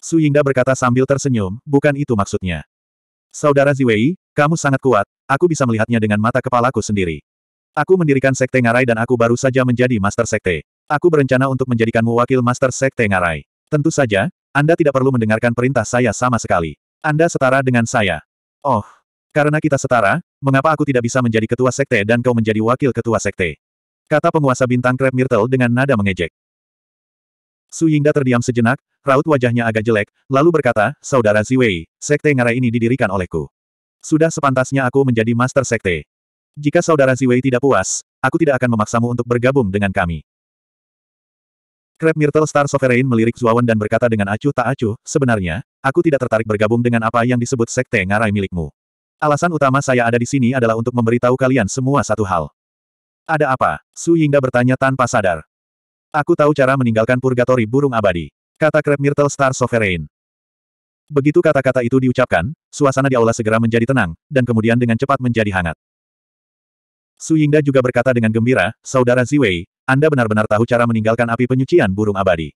[SPEAKER 1] Su Yingda berkata sambil tersenyum, bukan itu maksudnya. Saudara Ziwei, kamu sangat kuat, aku bisa melihatnya dengan mata kepalaku sendiri. Aku mendirikan Sekte Ngarai dan aku baru saja menjadi Master Sekte. Aku berencana untuk menjadikanmu wakil Master Sekte Ngarai. Tentu saja, Anda tidak perlu mendengarkan perintah saya sama sekali. Anda setara dengan saya. Oh, karena kita setara, mengapa aku tidak bisa menjadi ketua sekte dan kau menjadi wakil ketua sekte? Kata penguasa bintang Crab Myrtle dengan nada mengejek. Su Yingda terdiam sejenak, raut wajahnya agak jelek, lalu berkata, Saudara Ziwei, sekte ngarai ini didirikan olehku. Sudah sepantasnya aku menjadi master sekte. Jika saudara Ziwei tidak puas, aku tidak akan memaksamu untuk bergabung dengan kami. Crab Myrtle Star Sovereign melirik Zuawan dan berkata dengan acuh tak acuh, sebenarnya, aku tidak tertarik bergabung dengan apa yang disebut sekte ngarai milikmu. Alasan utama saya ada di sini adalah untuk memberitahu kalian semua satu hal. Ada apa? Su Yingda bertanya tanpa sadar. Aku tahu cara meninggalkan purgatori burung abadi. Kata Crab Myrtle Star Sovereign. Begitu kata-kata itu diucapkan, suasana di aula segera menjadi tenang, dan kemudian dengan cepat menjadi hangat. Su Yingda juga berkata dengan gembira, Saudara Ziwei, Anda benar-benar tahu cara meninggalkan api penyucian burung abadi.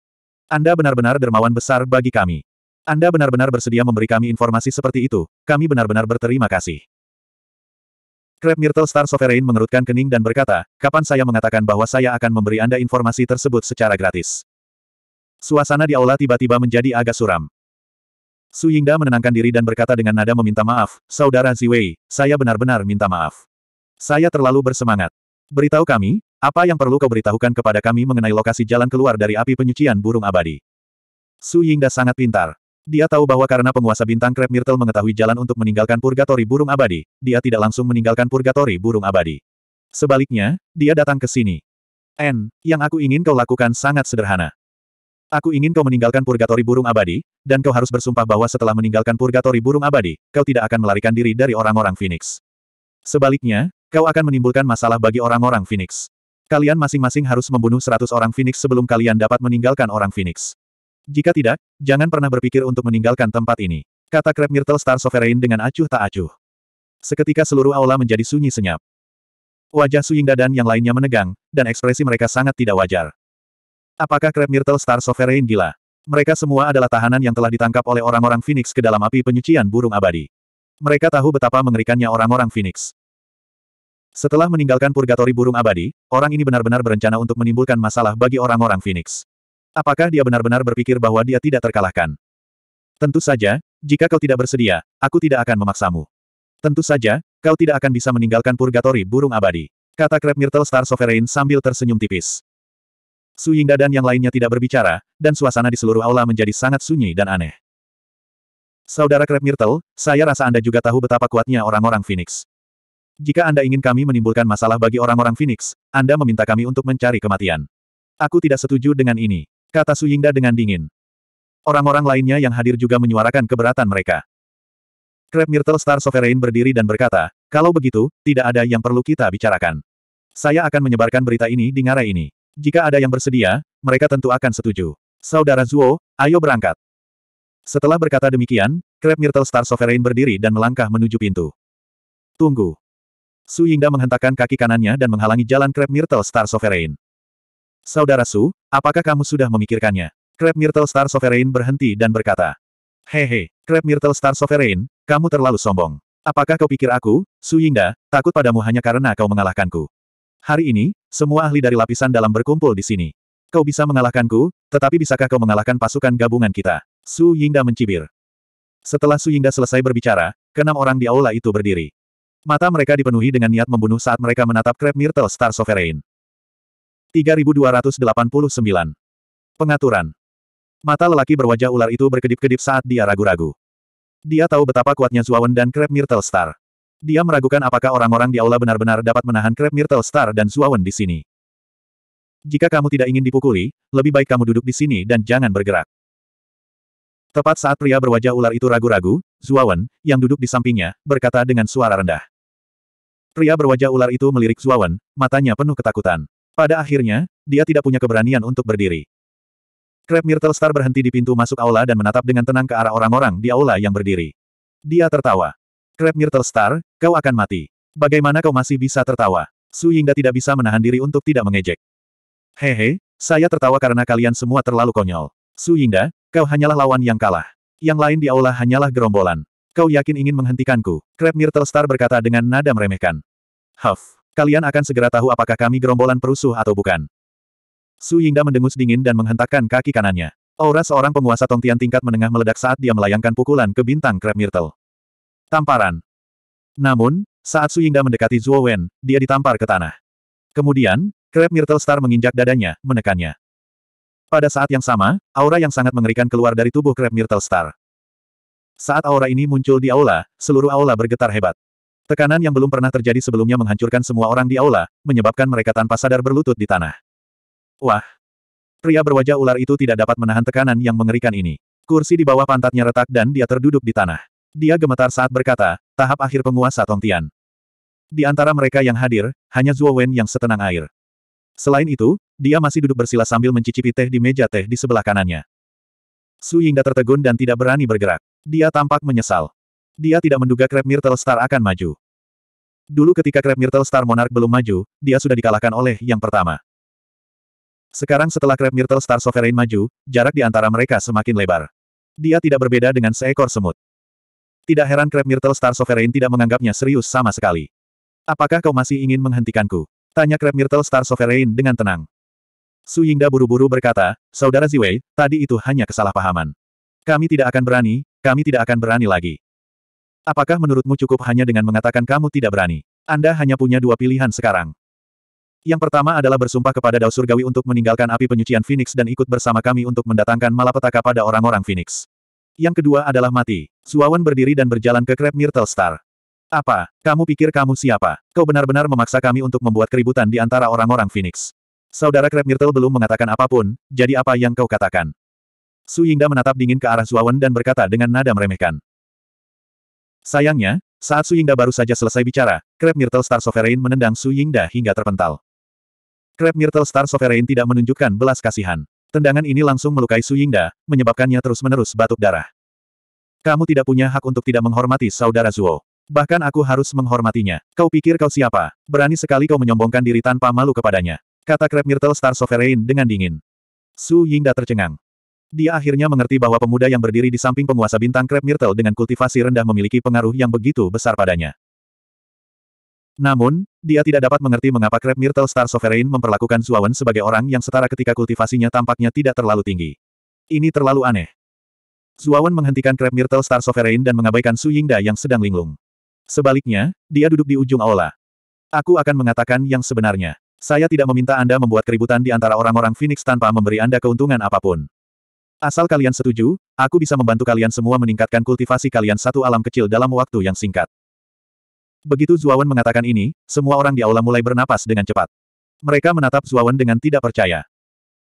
[SPEAKER 1] Anda benar-benar dermawan besar bagi kami. Anda benar-benar bersedia memberi kami informasi seperti itu, kami benar-benar berterima kasih. Crab Myrtle Star Sovereign mengerutkan kening dan berkata, kapan saya mengatakan bahwa saya akan memberi Anda informasi tersebut secara gratis. Suasana di aula tiba-tiba menjadi agak suram. Su Yingda menenangkan diri dan berkata dengan nada meminta maaf, Saudara Ziwei, saya benar-benar minta maaf. Saya terlalu bersemangat. Beritahu kami, apa yang perlu kau beritahukan kepada kami mengenai lokasi jalan keluar dari api penyucian burung abadi? Su Yingda sangat pintar. Dia tahu bahwa karena penguasa bintang Krep Myrtle mengetahui jalan untuk meninggalkan purgatori burung abadi, dia tidak langsung meninggalkan purgatori burung abadi. Sebaliknya, dia datang ke sini. N, yang aku ingin kau lakukan sangat sederhana. Aku ingin kau meninggalkan purgatori burung abadi, dan kau harus bersumpah bahwa setelah meninggalkan purgatori burung abadi, kau tidak akan melarikan diri dari orang-orang Phoenix. Sebaliknya, Kau akan menimbulkan masalah bagi orang-orang Phoenix. Kalian masing-masing harus membunuh seratus orang Phoenix sebelum kalian dapat meninggalkan orang Phoenix. Jika tidak, jangan pernah berpikir untuk meninggalkan tempat ini. Kata Crab Myrtle Star Sovereign dengan acuh tak acuh. Seketika seluruh aula menjadi sunyi senyap. Wajah Suyingda dan yang lainnya menegang, dan ekspresi mereka sangat tidak wajar. Apakah Crab Myrtle Star Sovereign gila? Mereka semua adalah tahanan yang telah ditangkap oleh orang-orang Phoenix ke dalam api penyucian burung abadi. Mereka tahu betapa mengerikannya orang-orang Phoenix. Setelah meninggalkan purgatori burung abadi, orang ini benar-benar berencana untuk menimbulkan masalah bagi orang-orang Phoenix. Apakah dia benar-benar berpikir bahwa dia tidak terkalahkan? Tentu saja, jika kau tidak bersedia, aku tidak akan memaksamu. Tentu saja, kau tidak akan bisa meninggalkan purgatori burung abadi. Kata Crab Myrtle Star Sovereign sambil tersenyum tipis. Su Yingda dan yang lainnya tidak berbicara, dan suasana di seluruh aula menjadi sangat sunyi dan aneh. Saudara Crab Myrtle, saya rasa Anda juga tahu betapa kuatnya orang-orang Phoenix. Jika Anda ingin kami menimbulkan masalah bagi orang-orang Phoenix, Anda meminta kami untuk mencari kematian. Aku tidak setuju dengan ini, kata Su Yingda dengan dingin. Orang-orang lainnya yang hadir juga menyuarakan keberatan mereka. Crab Myrtle Star Sovereign berdiri dan berkata, kalau begitu, tidak ada yang perlu kita bicarakan. Saya akan menyebarkan berita ini di ngarai ini. Jika ada yang bersedia, mereka tentu akan setuju. Saudara Zuo, ayo berangkat. Setelah berkata demikian, Crab Myrtle Star Sovereign berdiri dan melangkah menuju pintu. Tunggu, Su Yingda menghentakkan kaki kanannya dan menghalangi jalan Crab Myrtle Star Sovereign. Saudara Su, apakah kamu sudah memikirkannya? Crab Myrtle Star Sovereign berhenti dan berkata. Hehe, Crab Myrtle Star Sovereign, kamu terlalu sombong. Apakah kau pikir aku, Su Yingda, takut padamu hanya karena kau mengalahkanku? Hari ini, semua ahli dari lapisan dalam berkumpul di sini. Kau bisa mengalahkanku, tetapi bisakah kau mengalahkan pasukan gabungan kita? Su Yingda mencibir. Setelah Su Yingda selesai berbicara, keenam orang di aula itu berdiri. Mata mereka dipenuhi dengan niat membunuh saat mereka menatap Crab Myrtle Star Sovereign. 3289. Pengaturan. Mata lelaki berwajah ular itu berkedip-kedip saat dia ragu-ragu. Dia tahu betapa kuatnya Zuawan dan Crab Myrtle Star. Dia meragukan apakah orang-orang di aula benar-benar dapat menahan Crab Myrtle Star dan Zuawan di sini. Jika kamu tidak ingin dipukuli, lebih baik kamu duduk di sini dan jangan bergerak. Tepat saat pria berwajah ular itu ragu-ragu, Zuawan, yang duduk di sampingnya, berkata dengan suara rendah. Pria berwajah ular itu melirik Zuawan, matanya penuh ketakutan. Pada akhirnya, dia tidak punya keberanian untuk berdiri. Crab Myrtle Star berhenti di pintu masuk aula dan menatap dengan tenang ke arah orang-orang di aula yang berdiri. Dia tertawa. Crab Myrtle Star, kau akan mati. Bagaimana kau masih bisa tertawa? Su Yingda tidak bisa menahan diri untuk tidak mengejek. Hehe, saya tertawa karena kalian semua terlalu konyol. Su Yingda, kau hanyalah lawan yang kalah. Yang lain di aula hanyalah gerombolan kau yakin ingin menghentikanku? Crab Star berkata dengan nada meremehkan. Huff, kalian akan segera tahu apakah kami gerombolan perusuh atau bukan. Su Yingda mendengus dingin dan menghentakkan kaki kanannya. Aura seorang penguasa Tongtian tingkat menengah meledak saat dia melayangkan pukulan ke bintang Crab Myrtle. Tamparan. Namun, saat Su Yingda mendekati Zhuo Wen, dia ditampar ke tanah. Kemudian, Crab Star menginjak dadanya, menekannya. Pada saat yang sama, aura yang sangat mengerikan keluar dari tubuh Crab Myrtle Star. Saat aura ini muncul di aula, seluruh aula bergetar hebat. Tekanan yang belum pernah terjadi sebelumnya menghancurkan semua orang di aula, menyebabkan mereka tanpa sadar berlutut di tanah. Wah! Pria berwajah ular itu tidak dapat menahan tekanan yang mengerikan ini. Kursi di bawah pantatnya retak dan dia terduduk di tanah. Dia gemetar saat berkata, tahap akhir penguasa Tongtian. Di antara mereka yang hadir, hanya Zhuo Wen yang setenang air. Selain itu, dia masih duduk bersila sambil mencicipi teh di meja teh di sebelah kanannya. Su Yingda tertegun dan tidak berani bergerak. Dia tampak menyesal. Dia tidak menduga Crab Myrtle Star akan maju. Dulu ketika Crab Myrtle Star Monarch belum maju, dia sudah dikalahkan oleh yang pertama. Sekarang setelah Crab Myrtle Star Sovereign maju, jarak di antara mereka semakin lebar. Dia tidak berbeda dengan seekor semut. Tidak heran Crab Myrtle Star Sovereign tidak menganggapnya serius sama sekali. Apakah kau masih ingin menghentikanku? Tanya Crab Myrtle Star Sovereign dengan tenang. Su Yingda buru-buru berkata, Saudara Ziwei, tadi itu hanya kesalahpahaman. Kami tidak akan berani, kami tidak akan berani lagi. Apakah menurutmu cukup hanya dengan mengatakan kamu tidak berani? Anda hanya punya dua pilihan sekarang. Yang pertama adalah bersumpah kepada Dao Surgawi untuk meninggalkan api penyucian Phoenix dan ikut bersama kami untuk mendatangkan malapetaka pada orang-orang Phoenix. Yang kedua adalah mati. Suawan berdiri dan berjalan ke Crab Myrtle Star. Apa, kamu pikir kamu siapa? Kau benar-benar memaksa kami untuk membuat keributan di antara orang-orang Phoenix. Saudara Crab Myrtle belum mengatakan apapun, jadi apa yang kau katakan? Su Yingda menatap dingin ke arah Zuawan dan berkata dengan nada meremehkan. Sayangnya, saat Su Yingda baru saja selesai bicara, Crab Myrtle Star Sovereign menendang Su Yingda hingga terpental. Crab Myrtle Star Sovereign tidak menunjukkan belas kasihan. Tendangan ini langsung melukai Su Yingda, menyebabkannya terus-menerus batuk darah. Kamu tidak punya hak untuk tidak menghormati saudara Zuo. Bahkan aku harus menghormatinya. Kau pikir kau siapa? Berani sekali kau menyombongkan diri tanpa malu kepadanya. Kata Crab Myrtle Star Sovereign dengan dingin. Su Yingda tercengang. Dia akhirnya mengerti bahwa pemuda yang berdiri di samping penguasa bintang Crab Myrtle dengan kultivasi rendah memiliki pengaruh yang begitu besar padanya. Namun, dia tidak dapat mengerti mengapa Crab Myrtle Star Sovereign memperlakukan Zuawan sebagai orang yang setara ketika kultivasinya tampaknya tidak terlalu tinggi. Ini terlalu aneh. Zuawan menghentikan Crab Myrtle Star Sovereign dan mengabaikan Su Yingda yang sedang linglung. Sebaliknya, dia duduk di ujung aula. Aku akan mengatakan yang sebenarnya. Saya tidak meminta Anda membuat keributan di antara orang-orang Phoenix tanpa memberi Anda keuntungan apapun. Asal kalian setuju, aku bisa membantu kalian semua meningkatkan kultivasi kalian satu alam kecil dalam waktu yang singkat. Begitu Zuawan mengatakan ini, semua orang di aula mulai bernapas dengan cepat. Mereka menatap Zuawan dengan tidak percaya.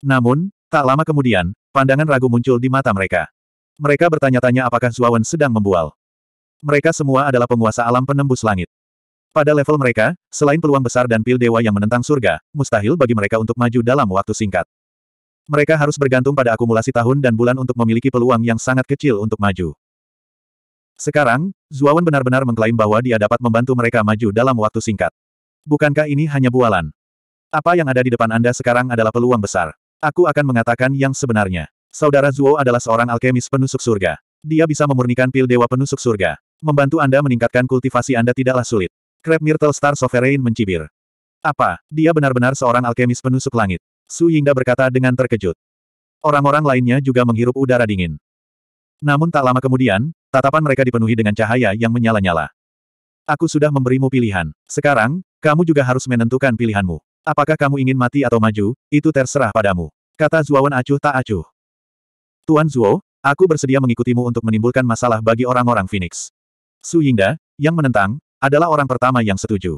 [SPEAKER 1] Namun, tak lama kemudian, pandangan ragu muncul di mata mereka. Mereka bertanya-tanya apakah Zuawan sedang membual. Mereka semua adalah penguasa alam penembus langit. Pada level mereka, selain peluang besar dan pil dewa yang menentang surga, mustahil bagi mereka untuk maju dalam waktu singkat. Mereka harus bergantung pada akumulasi tahun dan bulan untuk memiliki peluang yang sangat kecil untuk maju. Sekarang, Zuawan benar-benar mengklaim bahwa dia dapat membantu mereka maju dalam waktu singkat. Bukankah ini hanya bualan? Apa yang ada di depan Anda sekarang adalah peluang besar. Aku akan mengatakan yang sebenarnya. Saudara Zuo adalah seorang alkemis penusuk surga. Dia bisa memurnikan pil dewa penusuk surga. Membantu Anda meningkatkan kultivasi Anda tidaklah sulit. Crab Myrtle Star Sovereign mencibir. Apa, dia benar-benar seorang alkemis penusuk langit? Su Yingda berkata dengan terkejut. Orang-orang lainnya juga menghirup udara dingin. Namun tak lama kemudian, tatapan mereka dipenuhi dengan cahaya yang menyala-nyala. Aku sudah memberimu pilihan. Sekarang, kamu juga harus menentukan pilihanmu. Apakah kamu ingin mati atau maju, itu terserah padamu. Kata Zuawan acuh tak acuh. Tuan Zuo, aku bersedia mengikutimu untuk menimbulkan masalah bagi orang-orang Phoenix. Su Yingda, yang menentang, adalah orang pertama yang setuju.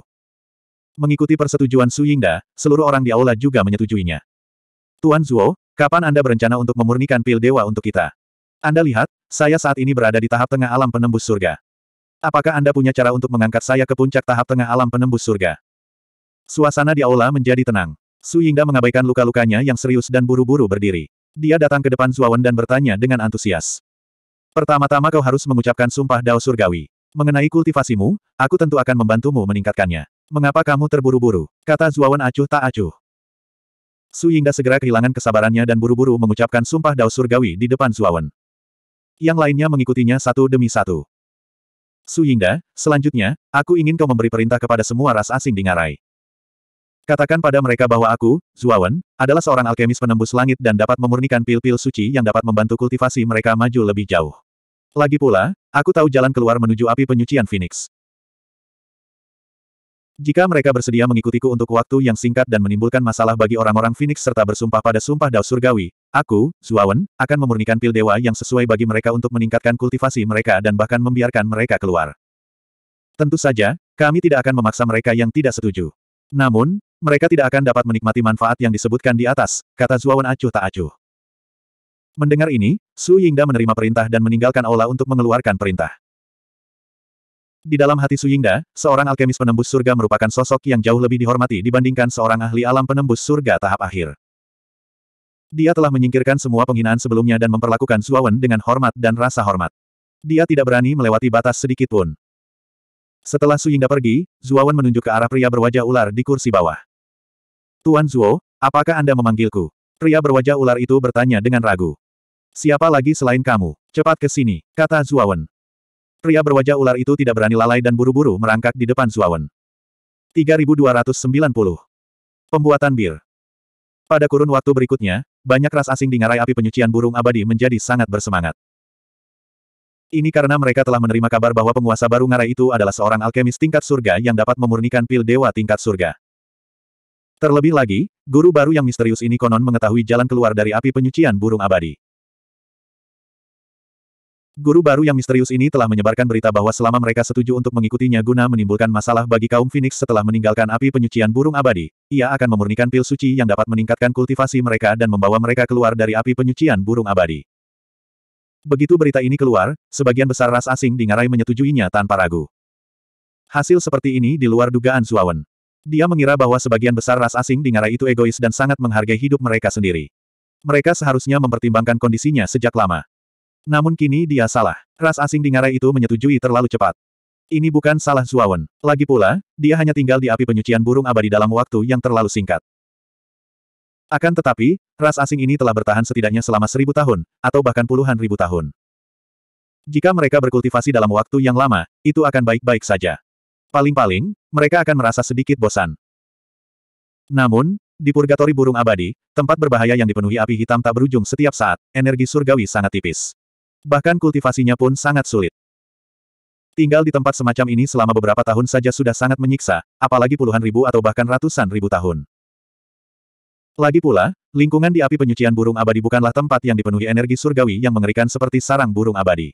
[SPEAKER 1] Mengikuti persetujuan Su Yingda, seluruh orang di aula juga menyetujuinya. Tuan Zuo, kapan Anda berencana untuk memurnikan pil dewa untuk kita? Anda lihat, saya saat ini berada di tahap tengah alam penembus surga. Apakah Anda punya cara untuk mengangkat saya ke puncak tahap tengah alam penembus surga? Suasana di aula menjadi tenang. Su Yingda mengabaikan luka-lukanya yang serius dan buru-buru berdiri. Dia datang ke depan Zuawan dan bertanya dengan antusias. Pertama-tama kau harus mengucapkan sumpah dao surgawi. Mengenai kultivasimu, aku tentu akan membantumu meningkatkannya. Mengapa kamu terburu-buru? Kata Zuawan acuh tak acuh. Su Yingda segera kehilangan kesabarannya dan buru-buru mengucapkan sumpah dao surgawi di depan Zuawan. Yang lainnya mengikutinya satu demi satu. Su Yingda, selanjutnya, aku ingin kau memberi perintah kepada semua ras asing di Ngarai. Katakan pada mereka bahwa aku, Zuawan, adalah seorang alkemis penembus langit dan dapat memurnikan pil-pil suci yang dapat membantu kultivasi mereka maju lebih jauh. Lagi pula, aku tahu jalan keluar menuju api penyucian Phoenix. Jika mereka bersedia mengikutiku untuk waktu yang singkat dan menimbulkan masalah bagi orang-orang Phoenix serta bersumpah pada sumpah dao surgawi, aku, Zuawan, akan memurnikan pil dewa yang sesuai bagi mereka untuk meningkatkan kultivasi mereka dan bahkan membiarkan mereka keluar. Tentu saja, kami tidak akan memaksa mereka yang tidak setuju. Namun, mereka tidak akan dapat menikmati manfaat yang disebutkan di atas, kata Zuawan acuh tak acuh. Mendengar ini, Su Yingda menerima perintah dan meninggalkan aula untuk mengeluarkan perintah. Di dalam hati Su Yingda, seorang alkemis penembus surga merupakan sosok yang jauh lebih dihormati dibandingkan seorang ahli alam penembus surga tahap akhir. Dia telah menyingkirkan semua penghinaan sebelumnya dan memperlakukan Suawan dengan hormat dan rasa hormat. Dia tidak berani melewati batas sedikit pun. Setelah Su Yingda pergi, Zuawan menunjuk ke arah pria berwajah ular di kursi bawah. Tuan Zuo, apakah Anda memanggilku? Pria berwajah ular itu bertanya dengan ragu. Siapa lagi selain kamu? Cepat ke sini, kata Zuawan. Pria berwajah ular itu tidak berani lalai dan buru-buru merangkak di depan Zuawan. 3290. Pembuatan bir. Pada kurun waktu berikutnya, banyak ras asing di ngarai api penyucian burung abadi menjadi sangat bersemangat. Ini karena mereka telah menerima kabar bahwa penguasa baru ngarai itu adalah seorang alkemis tingkat surga yang dapat memurnikan pil dewa tingkat surga. Terlebih lagi, guru baru yang misterius ini konon mengetahui jalan keluar dari api penyucian burung abadi. Guru baru yang misterius ini telah menyebarkan berita bahwa selama mereka setuju untuk mengikutinya guna menimbulkan masalah bagi kaum Phoenix setelah meninggalkan api penyucian burung abadi, ia akan memurnikan pil suci yang dapat meningkatkan kultivasi mereka dan membawa mereka keluar dari api penyucian burung abadi. Begitu berita ini keluar, sebagian besar ras asing di Ngarai menyetujuinya tanpa ragu. Hasil seperti ini di luar dugaan Suawen. Dia mengira bahwa sebagian besar ras asing di Ngarai itu egois dan sangat menghargai hidup mereka sendiri. Mereka seharusnya mempertimbangkan kondisinya sejak lama. Namun kini dia salah. Ras asing di ngarai itu menyetujui terlalu cepat. Ini bukan salah Zuawan. Lagi pula, dia hanya tinggal di api penyucian burung abadi dalam waktu yang terlalu singkat. Akan tetapi, ras asing ini telah bertahan setidaknya selama seribu tahun, atau bahkan puluhan ribu tahun. Jika mereka berkultivasi dalam waktu yang lama, itu akan baik-baik saja. Paling-paling, mereka akan merasa sedikit bosan. Namun, di purgatori burung abadi, tempat berbahaya yang dipenuhi api hitam tak berujung setiap saat, energi surgawi sangat tipis. Bahkan kultivasinya pun sangat sulit. Tinggal di tempat semacam ini selama beberapa tahun saja sudah sangat menyiksa, apalagi puluhan ribu atau bahkan ratusan ribu tahun. Lagi pula, lingkungan di api penyucian burung abadi bukanlah tempat yang dipenuhi energi surgawi yang mengerikan seperti sarang burung abadi.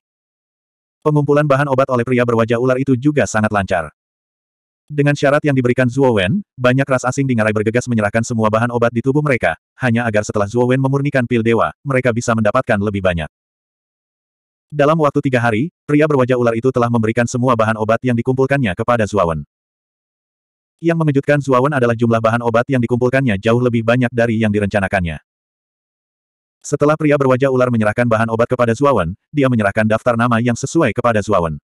[SPEAKER 1] Pengumpulan bahan obat oleh pria berwajah ular itu juga sangat lancar. Dengan syarat yang diberikan Zhuo Wen, banyak ras asing di ngarai bergegas menyerahkan semua bahan obat di tubuh mereka, hanya agar setelah Zhuo Wen memurnikan pil dewa, mereka bisa mendapatkan lebih banyak. Dalam waktu tiga hari, pria berwajah ular itu telah memberikan semua bahan obat yang dikumpulkannya kepada Zuawan. Yang mengejutkan Zuawan adalah jumlah bahan obat yang dikumpulkannya jauh lebih banyak dari yang direncanakannya. Setelah pria berwajah ular menyerahkan bahan obat kepada Zuawan, dia menyerahkan daftar nama yang sesuai kepada Zuawan.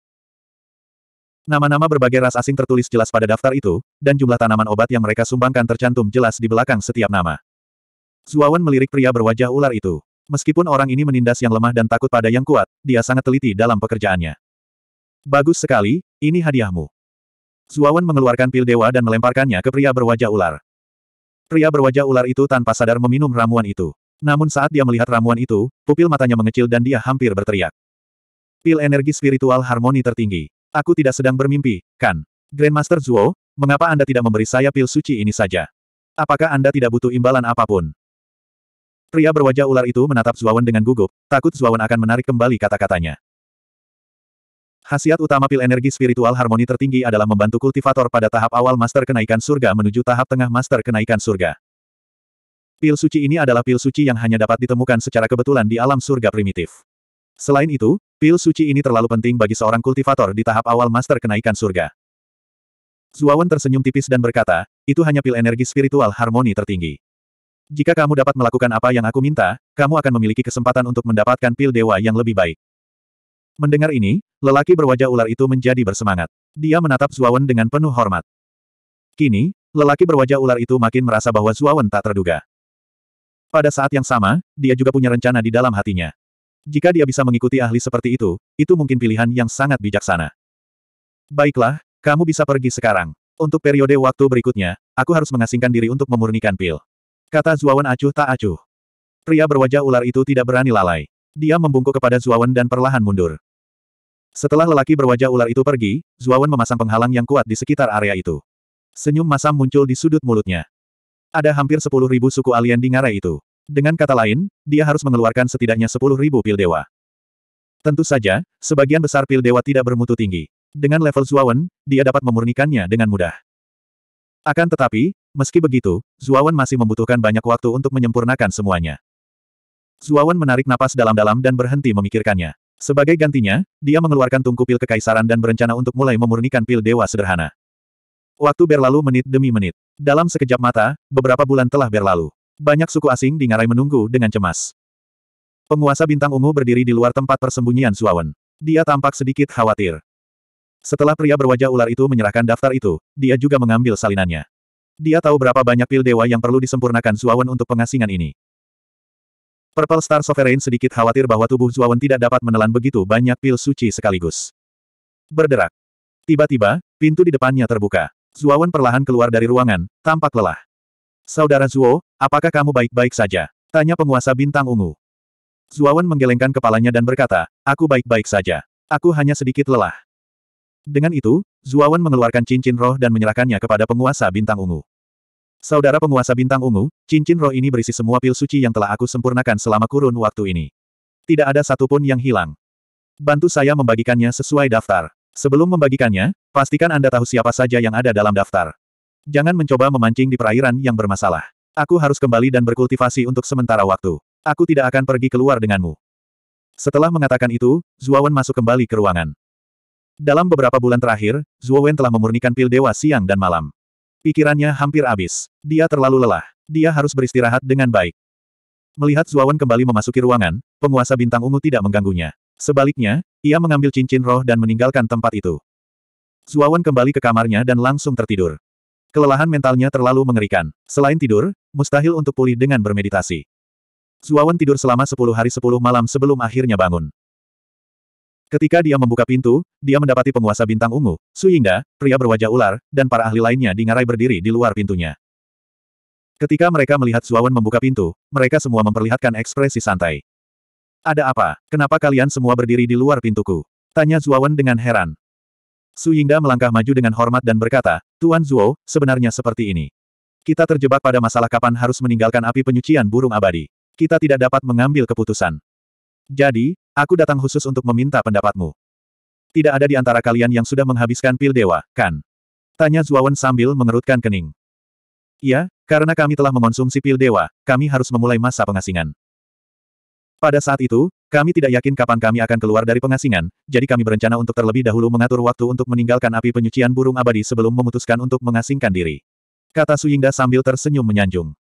[SPEAKER 1] Nama-nama berbagai ras asing tertulis jelas pada daftar itu, dan jumlah tanaman obat yang mereka sumbangkan tercantum jelas di belakang setiap nama. Zuawan melirik pria berwajah ular itu. Meskipun orang ini menindas yang lemah dan takut pada yang kuat, dia sangat teliti dalam pekerjaannya. Bagus sekali, ini hadiahmu. Zuawan mengeluarkan pil dewa dan melemparkannya ke pria berwajah ular. Pria berwajah ular itu tanpa sadar meminum ramuan itu. Namun saat dia melihat ramuan itu, pupil matanya mengecil dan dia hampir berteriak. Pil energi spiritual harmoni tertinggi. Aku tidak sedang bermimpi, kan? Grandmaster Zuo, mengapa Anda tidak memberi saya pil suci ini saja? Apakah Anda tidak butuh imbalan apapun? Pria berwajah ular itu menatap Zuawan dengan gugup, takut Zuawan akan menarik kembali kata-katanya. Hasiat utama pil energi spiritual harmoni tertinggi adalah membantu kultivator pada tahap awal master kenaikan surga menuju tahap tengah master kenaikan surga. Pil suci ini adalah pil suci yang hanya dapat ditemukan secara kebetulan di alam surga primitif. Selain itu, pil suci ini terlalu penting bagi seorang kultivator di tahap awal master kenaikan surga. Zuawan tersenyum tipis dan berkata, itu hanya pil energi spiritual harmoni tertinggi. Jika kamu dapat melakukan apa yang aku minta, kamu akan memiliki kesempatan untuk mendapatkan pil dewa yang lebih baik. Mendengar ini, lelaki berwajah ular itu menjadi bersemangat. Dia menatap Zuawan dengan penuh hormat. Kini, lelaki berwajah ular itu makin merasa bahwa Zuawan tak terduga. Pada saat yang sama, dia juga punya rencana di dalam hatinya. Jika dia bisa mengikuti ahli seperti itu, itu mungkin pilihan yang sangat bijaksana. Baiklah, kamu bisa pergi sekarang. Untuk periode waktu berikutnya, aku harus mengasingkan diri untuk memurnikan pil. Kata Zuawan acuh tak acuh. Pria berwajah ular itu tidak berani lalai. Dia membungkuk kepada Zuawan dan perlahan mundur. Setelah lelaki berwajah ular itu pergi, Zuawan memasang penghalang yang kuat di sekitar area itu. Senyum masam muncul di sudut mulutnya. Ada hampir sepuluh ribu suku alien di ngarai itu. Dengan kata lain, dia harus mengeluarkan setidaknya sepuluh ribu pil dewa. Tentu saja, sebagian besar pil dewa tidak bermutu tinggi. Dengan level Zuawan, dia dapat memurnikannya dengan mudah. Akan tetapi, Meski begitu, Zuawan masih membutuhkan banyak waktu untuk menyempurnakan semuanya. Zuawan menarik napas dalam-dalam dan berhenti memikirkannya. Sebagai gantinya, dia mengeluarkan tungku pil kekaisaran dan berencana untuk mulai memurnikan pil dewa sederhana. Waktu berlalu menit demi menit. Dalam sekejap mata, beberapa bulan telah berlalu. Banyak suku asing di ngarai menunggu dengan cemas. Penguasa bintang ungu berdiri di luar tempat persembunyian Zuawan. Dia tampak sedikit khawatir. Setelah pria berwajah ular itu menyerahkan daftar itu, dia juga mengambil salinannya. Dia tahu berapa banyak pil dewa yang perlu disempurnakan Zuawan untuk pengasingan ini. Purple Star Sovereign sedikit khawatir bahwa tubuh Zuawan tidak dapat menelan begitu banyak pil suci sekaligus. Berderak. Tiba-tiba, pintu di depannya terbuka. Zuawan perlahan keluar dari ruangan, tampak lelah. Saudara Zuo, apakah kamu baik-baik saja? Tanya penguasa bintang ungu. Zuawan menggelengkan kepalanya dan berkata, aku baik-baik saja. Aku hanya sedikit lelah. Dengan itu, Zuawan mengeluarkan cincin roh dan menyerahkannya kepada penguasa bintang ungu. Saudara penguasa bintang ungu, cincin roh ini berisi semua pil suci yang telah aku sempurnakan selama kurun waktu ini. Tidak ada satupun yang hilang. Bantu saya membagikannya sesuai daftar. Sebelum membagikannya, pastikan Anda tahu siapa saja yang ada dalam daftar. Jangan mencoba memancing di perairan yang bermasalah. Aku harus kembali dan berkultivasi untuk sementara waktu. Aku tidak akan pergi keluar denganmu. Setelah mengatakan itu, Zuawan masuk kembali ke ruangan. Dalam beberapa bulan terakhir, Zuo Wen telah memurnikan pil dewa siang dan malam. Pikirannya hampir habis. Dia terlalu lelah. Dia harus beristirahat dengan baik. Melihat Zuo Wen kembali memasuki ruangan, penguasa bintang ungu tidak mengganggunya. Sebaliknya, ia mengambil cincin roh dan meninggalkan tempat itu. Zuo Wen kembali ke kamarnya dan langsung tertidur. Kelelahan mentalnya terlalu mengerikan. Selain tidur, mustahil untuk pulih dengan bermeditasi. Wen tidur selama 10 hari 10 malam sebelum akhirnya bangun. Ketika dia membuka pintu, dia mendapati penguasa bintang ungu, Su Yingda, pria berwajah ular, dan para ahli lainnya di ngarai berdiri di luar pintunya. Ketika mereka melihat Suawan membuka pintu, mereka semua memperlihatkan ekspresi santai. Ada apa? Kenapa kalian semua berdiri di luar pintuku? Tanya Suawan dengan heran. Su Yingda melangkah maju dengan hormat dan berkata, Tuan Zuo, sebenarnya seperti ini. Kita terjebak pada masalah kapan harus meninggalkan api penyucian burung abadi. Kita tidak dapat mengambil keputusan. Jadi, Aku datang khusus untuk meminta pendapatmu. Tidak ada di antara kalian yang sudah menghabiskan pil dewa, kan? Tanya Zuawan sambil mengerutkan kening. Iya, karena kami telah mengonsumsi pil dewa, kami harus memulai masa pengasingan. Pada saat itu, kami tidak yakin kapan kami akan keluar dari pengasingan, jadi kami berencana untuk terlebih dahulu mengatur waktu untuk meninggalkan api penyucian burung abadi sebelum memutuskan untuk mengasingkan diri. Kata Suyingda sambil tersenyum menyanjung.